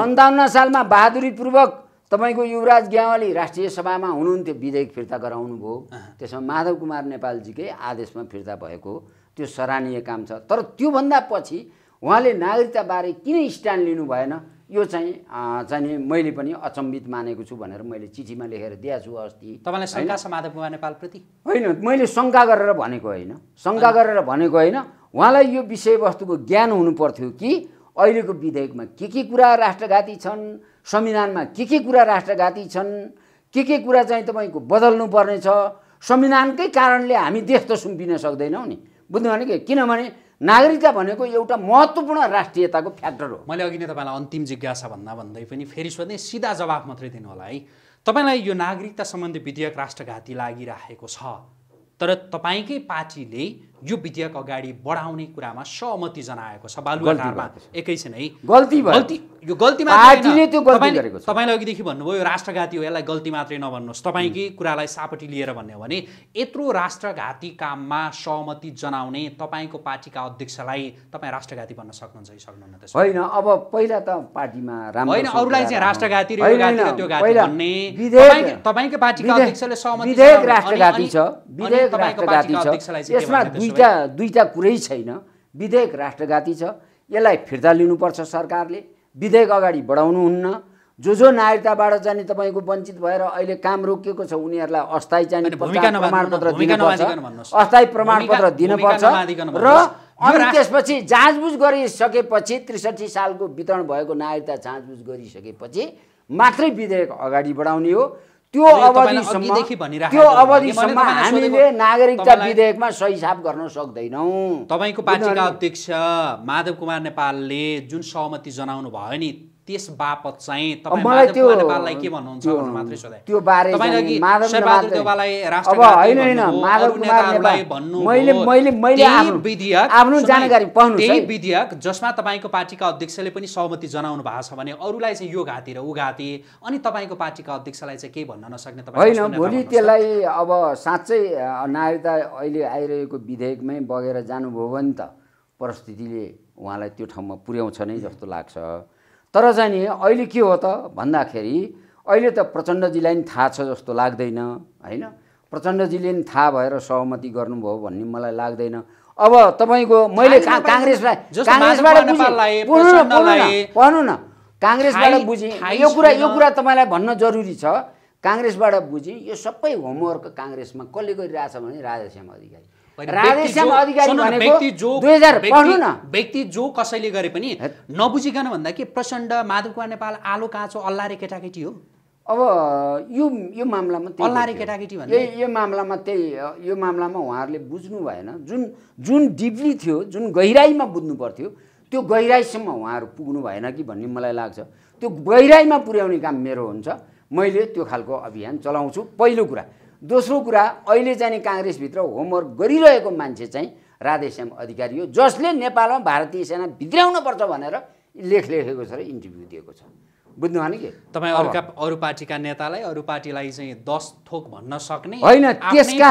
Speaker 1: सन्ताउन्न सालमा बहादुरीपूर्वक तपाईँको युवराज ग्यावाली राष्ट्रिय सभामा हुनुहुन्थ्यो विधेयक फिर्ता गराउनु भयो त्यसमा माधव कुमार नेपालजीकै आदेशमा फिर्ता भएको त्यो सराहनीय काम छ तर त्योभन्दा पछि उहाँले नागरिकताबारे किन स्ट्यान्ड लिनु भएन यो चाहिँ चाहिँ मैले पनि अचम्बित मानेको छु भनेर मैले चिठीमा लेखेर दिएको छु अस्ति तपाईँलाई नेपालप्रति होइन मैले शङ्का गरेर भनेको होइन शङ्का गरेर भनेको होइन उहाँलाई यो विषयवस्तुको ज्ञान हुनु पर्थ्यो कि अहिलेको विधेयकमा के के कुरा राष्ट्रघाती छन् संविधानमा के के कुरा राष्ट्रघाती छन् के के कुरा चाहिँ तपाईँको बदल्नुपर्नेछ छ संविधानकै कारणले हामी देश त सुम्पिन सक्दैनौँ नि बुझ्नु भने के किनभने नागरिकता भनेको एउटा महत्त्वपूर्ण राष्ट्रियताको फ्याक्टर हो
Speaker 2: मैले अघि नै तपाईँलाई अन्तिम जिज्ञासा भन्दा भन्दै पनि फेरि सोध्ने सिधा जवाफ मात्रै दिनु होला है तपाईँलाई यो नागरिकता सम्बन्धी विधेयक राष्ट्रघाती लागिराखेको छ तर तपाईँकै पार्टीले यो विधेयक अगाडि बढाउने कुरामा सहमति जनाएको छ एकैछिन है
Speaker 1: गल्ती गल्ती
Speaker 2: यो गल्ती मात्रै तपाईँले अघिदेखि भन्नुभयो यो राष्ट्रघाती हो यसलाई गल्ती मात्रै नभन्नुहोस् तपाईँकै कुरालाई सापट्टि लिएर भन्ने हो भने यत्रो राष्ट्रघाती काममा सहमति जनाउने तपाईँको पार्टीका अध्यक्षलाई तपाईँ राष्ट्रघाती भन्न सक्नुहुन्छ कि सक्नुहुन्न
Speaker 1: त्यसो होइन अब पहिला त पार्टीमा राम्रो होइन अरूलाई चाहिँ राष्ट्रघाती र त्यो घाती भन्ने तपाईँकै पार्टीका अध्यक्षले सहमति राष्ट्रघाती छ विधेयक राष्ट्रघाती छ दुईवटा दुईवटा कुरै छैन विधेयक राष्ट्रघाती छ यसलाई फिर्ता लिनुपर्छ सरकारले विधेयक अगाडि बढाउनुहुन्न जो जो नागरिकताबाट चाहिँ तपाईँको वञ्चित भएर अहिले काम रोकिएको छ उनीहरूलाई अस्थायी चाहिँ प्रमाणपत्र दिनुपर्छ अस्थायी प्रमाणपत्र दिनुपर्छ र अनि त्यसपछि जाँचबुझ गरिसकेपछि त्रिसठी सालको वितरण भएको नागरिकता जाँचबुझ गरिसकेपछि मात्रै विधेयक अगाडि बढाउने हो त्यो अवधिसम्म त्यो अवधिसम्म हामीले नागरिकता विधेयकमा सही छाप गर्न सक्दैनौँ तपाईँको पार्टीका
Speaker 2: अध्यक्ष माधव कुमार नेपालले जुन सहमति जनाउनु भयो नि त्यस बापत चाहिँ तपाईँ माधव देवाललाई के भन्नुहुन्छ भन्नु मात्रै सोधेँ
Speaker 1: त्यो कुमार तपाईँले शेरबहादुर मैले मैले भन्नु
Speaker 2: विधेयक आफ्नो जानकारी पाउनु त्यही विधेयक जसमा तपाईँको पार्टीका अध्यक्षले पनि सहमति जनाउनु भएको छ भने अरूलाई चाहिँ यो घाती र ऊ घाँटी अनि तपाईँको पार्टीका अध्यक्षलाई चाहिँ केही भन्न नसक्ने तपाईँ होइन भोलि
Speaker 1: त्यसलाई अब साँच्चै नागरिकता अहिले आइरहेको विधेयकमै बगेर जानुभयो भने त परिस्थितिले उहाँलाई त्यो ठाउँमा पुर्याउँछ नै जस्तो लाग्छ तर चाहिँ नि अहिले के हो त भन्दाखेरि अहिले त प्रचण्डजीलाई पनि थाहा छ जस्तो लाग्दैन होइन प्रचण्डजीले पनि थाहा भएर सहमति गर्नुभयो भन्ने मलाई लाग्दैन अब तपाईँको मैले काङ्ग्रेसलाई भनौँ न काङ्ग्रेसबाट बुझेँ यो कुरा यो कुरा तपाईँलाई भन्न जरुरी छ काङ्ग्रेसबाट बुझेँ यो सबै होमवर्क काङ्ग्रेसमा कसले गरिरहेछ भने श्याम अधिकारी व्यक्ति जो कसैले गरे पनि नबुझिकन भन्दा कि प्रचण्ड माधव कुमार नेपाल आलो काँचो अल्लारे केटाकेटी हो अब यो यो मामलामा अल्लारे केटाकेटी यो मामलामा त्यही यो मामलामा उहाँहरूले बुझ्नु भएन जुन जुन डिपली थियो जुन गहिराईमा बुझ्नु पर्थ्यो त्यो गहिराईसम्म उहाँहरू पुग्नु भएन कि भन्ने मलाई लाग्छ त्यो गहिराईमा पुर्याउने काम मेरो हुन्छ मैले त्यो खालको अभियान चलाउँछु पहिलो कुरा दोस्रो कुरा अहिले जाने काङ्ग्रेसभित्र होमवर्क गरिरहेको मान्छे चाहिँ राधेश्याम अधिकारी हो जसले नेपालमा भारतीय सेना भित्राउनुपर्छ भनेर लेख लेखेको छ र इन्टरभ्यू दिएको छ बुझ्नुभयो नि कि
Speaker 2: तपाईँ अरूका अरू पार्टीका नेतालाई अरू पार्टीलाई चाहिँ दस थोक भन्न सक्ने होइन त्यसका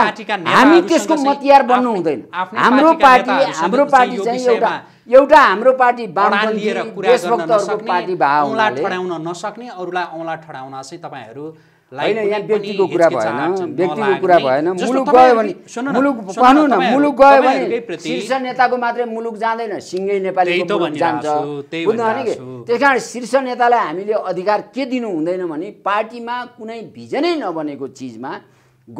Speaker 2: हामी त्यसको
Speaker 1: मतियार बन्नु हुँदैन हाम्रो पार्टी हाम्रो पार्टी चाहिँ एउटा एउटा हाम्रो पार्टी लिएर कुरा गर्न नसक्ने औँला ठडाउन
Speaker 2: नसक्ने अरूलाई औँला ठडाउन चाहिँ तपाईँहरू होइन यहाँ व्यक्तिको कुरा भएन व्यक्तिको कुरा भएन मुलुक गयो भने
Speaker 1: मुलुक भनौँ न मुलुक गयो भने शीर्ष नेताको मात्रै मुलुक जाँदैन सिङ्गै नेपाली जान्छ बुझ्नु कि त्यस कारण शीर्ष नेतालाई हामीले अधिकार के दिनु हुँदैन भने पार्टीमा कुनै भिजनै नबनेको चिजमा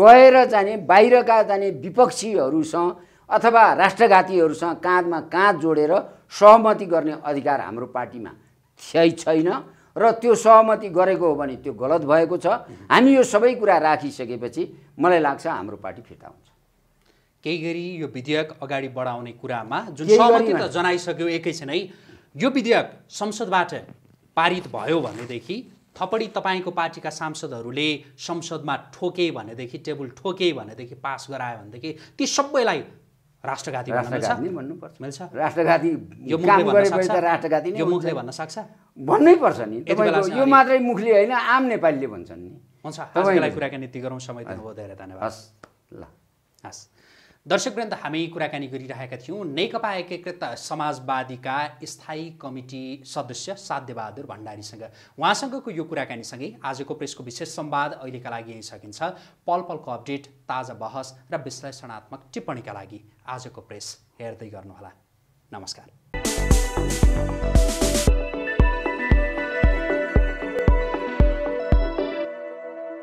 Speaker 1: गएर जाने बाहिरका जाने विपक्षीहरूसँग अथवा राष्ट्रघातीहरूसँग काँधमा काँध जोडेर सहमति गर्ने अधिकार हाम्रो पार्टीमा छैन र त्यो सहमति गरेको हो भने त्यो गलत भएको छ हामी यो सबै कुरा राखिसकेपछि मलाई लाग्छ हाम्रो पार्टी फिर्ता हुन्छ
Speaker 2: केही गरी यो विधेयक अगाडि बढाउने कुरामा जुन सहमति त जनाइसक्यो एकैछिन है यो विधेयक संसदबाट पारित भयो भनेदेखि थपडी तपाईँको पार्टीका सांसदहरूले संसदमा ठोके भनेदेखि टेबल ठोके भनेदेखि पास गरायो भनेदेखि ती सबैलाई राष्ट्रघाती राष्ट्रघाती
Speaker 1: भन्नुपर्छ राष्ट्रघाती यो मुखले भन्न
Speaker 2: सक्छ भन्नै
Speaker 1: पर्छ नि यो मात्रै मुखले होइन आम नेपालीले भन्छन् नि तपाईँलाई
Speaker 2: कुराकानी गरौँ समय दिनुभयो धेरै धन्यवाद ल हस् दर्शक वृन्द हामी कुराकानी गरिरहेका थियौँ नेकपा एकीकृत समाजवादीका स्थायी कमिटी सदस्य साध्यबहादुर भण्डारीसँग उहाँसँगको यो कुराकानीसँगै आजको प्रेसको विशेष संवाद अहिलेका लागि यही सकिन्छ पल पलको अपडेट ताजा बहस र विश्लेषणात्मक टिप्पणीका लागि आजको प्रेस हेर्दै गर्नुहोला नमस्कार